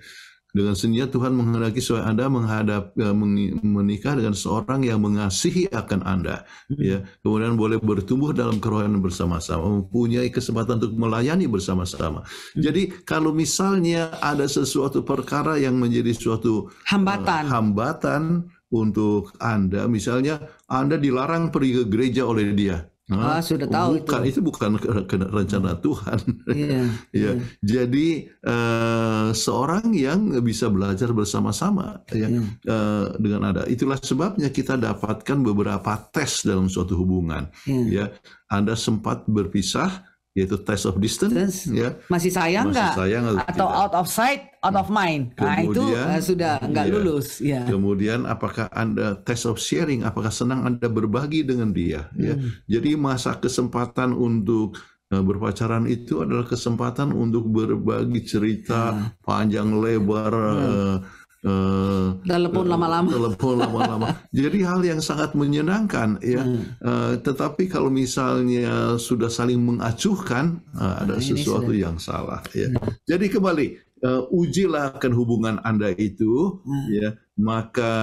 Speaker 5: Dengan senja Tuhan menghendaki supaya Anda menghadap eh, menikah dengan seorang yang mengasihi akan Anda, ya. Kemudian boleh bertumbuh dalam kerohanian bersama-sama, mempunyai kesempatan untuk melayani bersama-sama. Hmm. Jadi kalau misalnya ada sesuatu perkara yang menjadi suatu eh, hambatan, uh, hambatan untuk Anda. Misalnya Anda dilarang pergi ke gereja oleh dia. Nah, ah, sudah tahu bukan itu, itu bukan rencana hmm. Tuhan. Iya. [laughs] yeah. Ya, jadi uh, seorang yang bisa belajar bersama-sama ya uh, dengan ada. Itulah sebabnya kita dapatkan beberapa tes dalam suatu hubungan. Iya. Ya, Anda sempat berpisah yaitu test of distance, ya.
Speaker 6: Masih sayang nggak?
Speaker 5: Atau atau
Speaker 6: out of sight, out of mind. Kemudian, nah itu eh, sudah nggak ya. lulus.
Speaker 5: Ya. Kemudian apakah anda test of sharing? Apakah senang anda berbagi dengan dia? Ya? Hmm. Ya. Jadi masa kesempatan untuk Nah, berpacaran itu adalah kesempatan untuk berbagi cerita hmm. panjang lebar hmm. Eh, Eh, telepon eh, lama-lama. Telepon lama-lama. [laughs] Jadi hal yang sangat menyenangkan ya. Hmm. Uh, tetapi kalau misalnya sudah saling mengacuhkan, uh, nah, ada sesuatu sudah. yang salah ya. Hmm. Jadi kembali uh, ujilah akan hubungan Anda itu hmm. ya, maka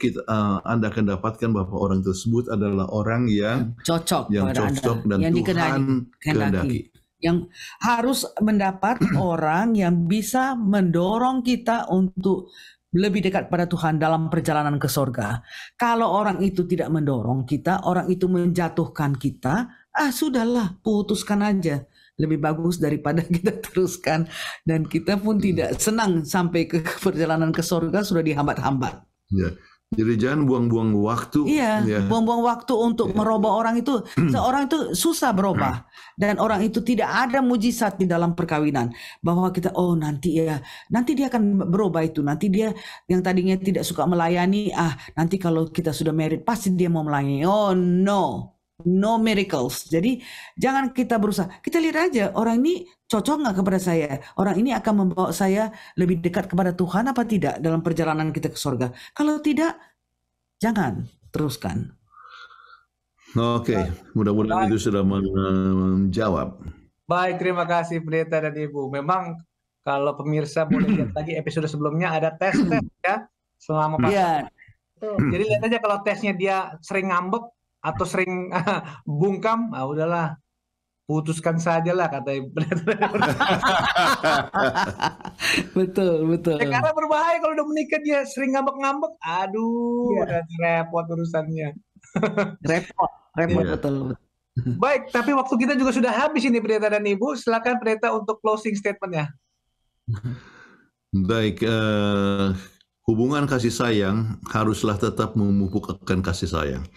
Speaker 5: kita uh, Anda akan dapatkan bahwa orang tersebut adalah orang yang cocok yang cocok
Speaker 3: anda. dan yang Tuhan kehendaki
Speaker 6: yang harus mendapat [clears throat] orang yang bisa mendorong kita untuk lebih dekat pada Tuhan dalam perjalanan ke sorga. Kalau orang itu tidak mendorong kita, orang itu menjatuhkan kita, ah sudahlah putuskan aja. Lebih bagus daripada [laughs] kita teruskan dan kita pun tidak senang sampai ke perjalanan ke sorga sudah dihambat-hambat.
Speaker 3: Ya.
Speaker 5: Jadi jangan buang-buang waktu. Iya, buang ya.
Speaker 6: buang-buang waktu untuk ya. merubah orang itu. Seorang itu susah berubah hmm. dan orang itu tidak ada mujizat di dalam perkawinan bahwa kita oh nanti ya, nanti dia akan berubah itu. Nanti dia yang tadinya tidak suka melayani, ah nanti kalau kita sudah married pasti dia mau melayani. Oh no no miracles. Jadi jangan kita berusaha. Kita lihat aja orang ini cocok nggak kepada saya. Orang ini akan membawa saya lebih dekat kepada Tuhan apa tidak dalam perjalanan kita ke sorga. Kalau tidak,
Speaker 2: jangan teruskan.
Speaker 5: Oke, okay. mudah-mudahan itu sudah menjawab.
Speaker 2: Baik, terima kasih Pendeta dan Ibu. Memang kalau pemirsa boleh lihat lagi episode sebelumnya ada tes tes ya selama. Iya.
Speaker 3: Yeah. Jadi lihat
Speaker 2: aja kalau tesnya dia sering ngambek atau sering [laughs] bungkam, ah udahlah putuskan saja lah kata [laughs] betul betul ya, karena berbahaya kalau udah menikah dia sering ngambek-ngambek aduh ya. udah repot urusannya
Speaker 6: [laughs] repot repot ya. betul,
Speaker 2: Baik, tapi waktu kita juga sudah habis ini pendeta dan ibu. Silakan pendeta untuk closing statementnya.
Speaker 5: Baik, eh, hubungan kasih sayang haruslah tetap memupuk akan kasih sayang.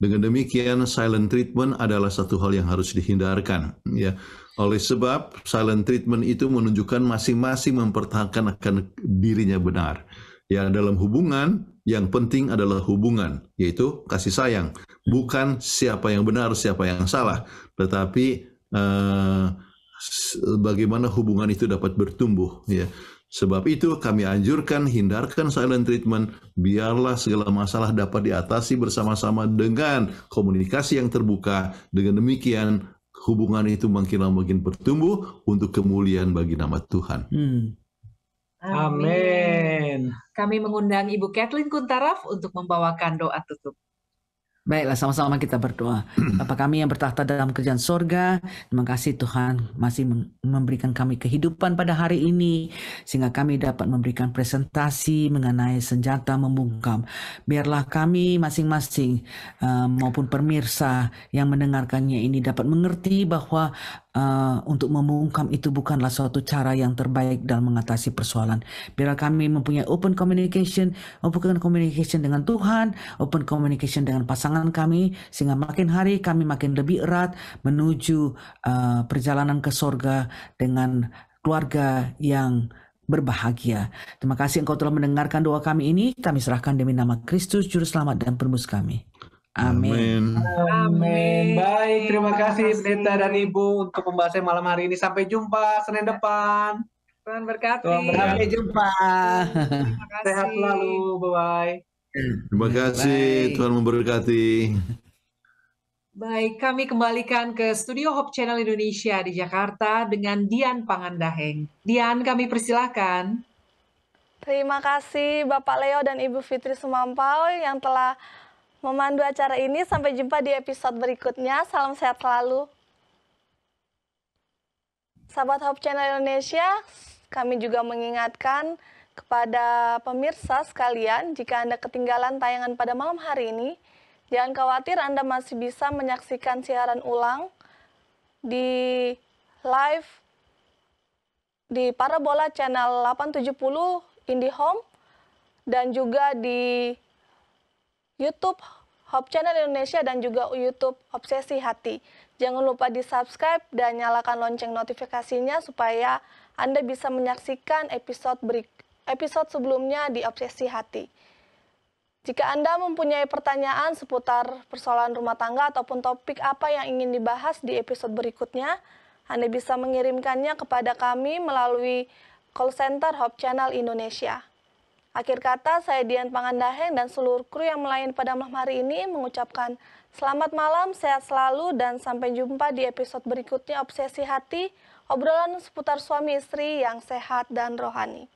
Speaker 5: Dengan demikian, silent treatment adalah satu hal yang harus dihindarkan. Ya. Oleh sebab, silent treatment itu menunjukkan masing-masing mempertahankan akan dirinya benar. Ya, dalam hubungan, yang penting adalah hubungan, yaitu kasih sayang. Bukan siapa yang benar, siapa yang salah. Tetapi, eh, bagaimana hubungan itu dapat bertumbuh. Ya Sebab itu kami anjurkan hindarkan silent treatment, biarlah segala masalah dapat diatasi bersama-sama dengan komunikasi yang terbuka. Dengan demikian hubungan itu makin lama makin bertumbuh untuk kemuliaan bagi nama Tuhan. Hmm.
Speaker 4: Amin. Amin. Kami mengundang Ibu Kathleen Kuntaraf untuk membawakan doa tutup.
Speaker 6: Baiklah, sama-sama kita berdoa. [clears throat] Bapa kami yang bertahta dalam kerjaan sorga, terima kasih Tuhan masih memberikan kami kehidupan pada hari ini, sehingga kami dapat memberikan presentasi mengenai senjata membungkam. Biarlah kami masing-masing uh, maupun pemirsa yang mendengarkannya ini dapat mengerti bahwa Eh, untuk membungkam itu bukanlah suatu cara yang terbaik dalam mengatasi persoalan. Bila kami mempunyai open communication, open communication dengan Tuhan, open communication dengan pasangan kami, sehingga makin hari kami makin lebih erat menuju uh, perjalanan ke sorga dengan keluarga yang berbahagia. Terima kasih engkau telah mendengarkan doa kami ini. Kami serahkan demi nama Kristus, Juru Selamat dan Penebus kami. Amin.
Speaker 2: Amin. Baik, terima kasih Pendeta dan Ibu untuk pembahasan malam hari ini. Sampai jumpa Senin depan.
Speaker 4: Tuhan berkati. Tuhan berkati. Sampai jumpa. Terima
Speaker 2: kasih. Sehat selalu. Bye-bye.
Speaker 5: Terima kasih. Bye. Tuhan memberkati.
Speaker 4: Baik, kami kembalikan ke Studio Hope Channel Indonesia di Jakarta dengan Dian Pangandaheng. Dian, kami persilahkan.
Speaker 1: Terima kasih Bapak Leo dan Ibu Fitri Sumampau yang telah memandu acara ini. Sampai jumpa di episode berikutnya. Salam sehat selalu. Sahabat Hope Channel Indonesia, kami juga mengingatkan kepada pemirsa sekalian, jika Anda ketinggalan tayangan pada malam hari ini, jangan khawatir Anda masih bisa menyaksikan siaran ulang di live di Parabola channel 870 IndiHome dan juga di YouTube Hop Channel Indonesia dan juga YouTube Obsesi Hati. Jangan lupa di-subscribe dan nyalakan lonceng notifikasinya supaya Anda bisa menyaksikan episode berik episode sebelumnya di Obsesi Hati. Jika Anda mempunyai pertanyaan seputar persoalan rumah tangga ataupun topik apa yang ingin dibahas di episode berikutnya, Anda bisa mengirimkannya kepada kami melalui call center Hop Channel Indonesia. Akhir kata, saya Dian Pangandaheng dan seluruh kru yang melayani pada malam hari ini mengucapkan selamat malam, sehat selalu, dan sampai jumpa di episode berikutnya Obsesi Hati, obrolan seputar suami istri yang sehat dan rohani.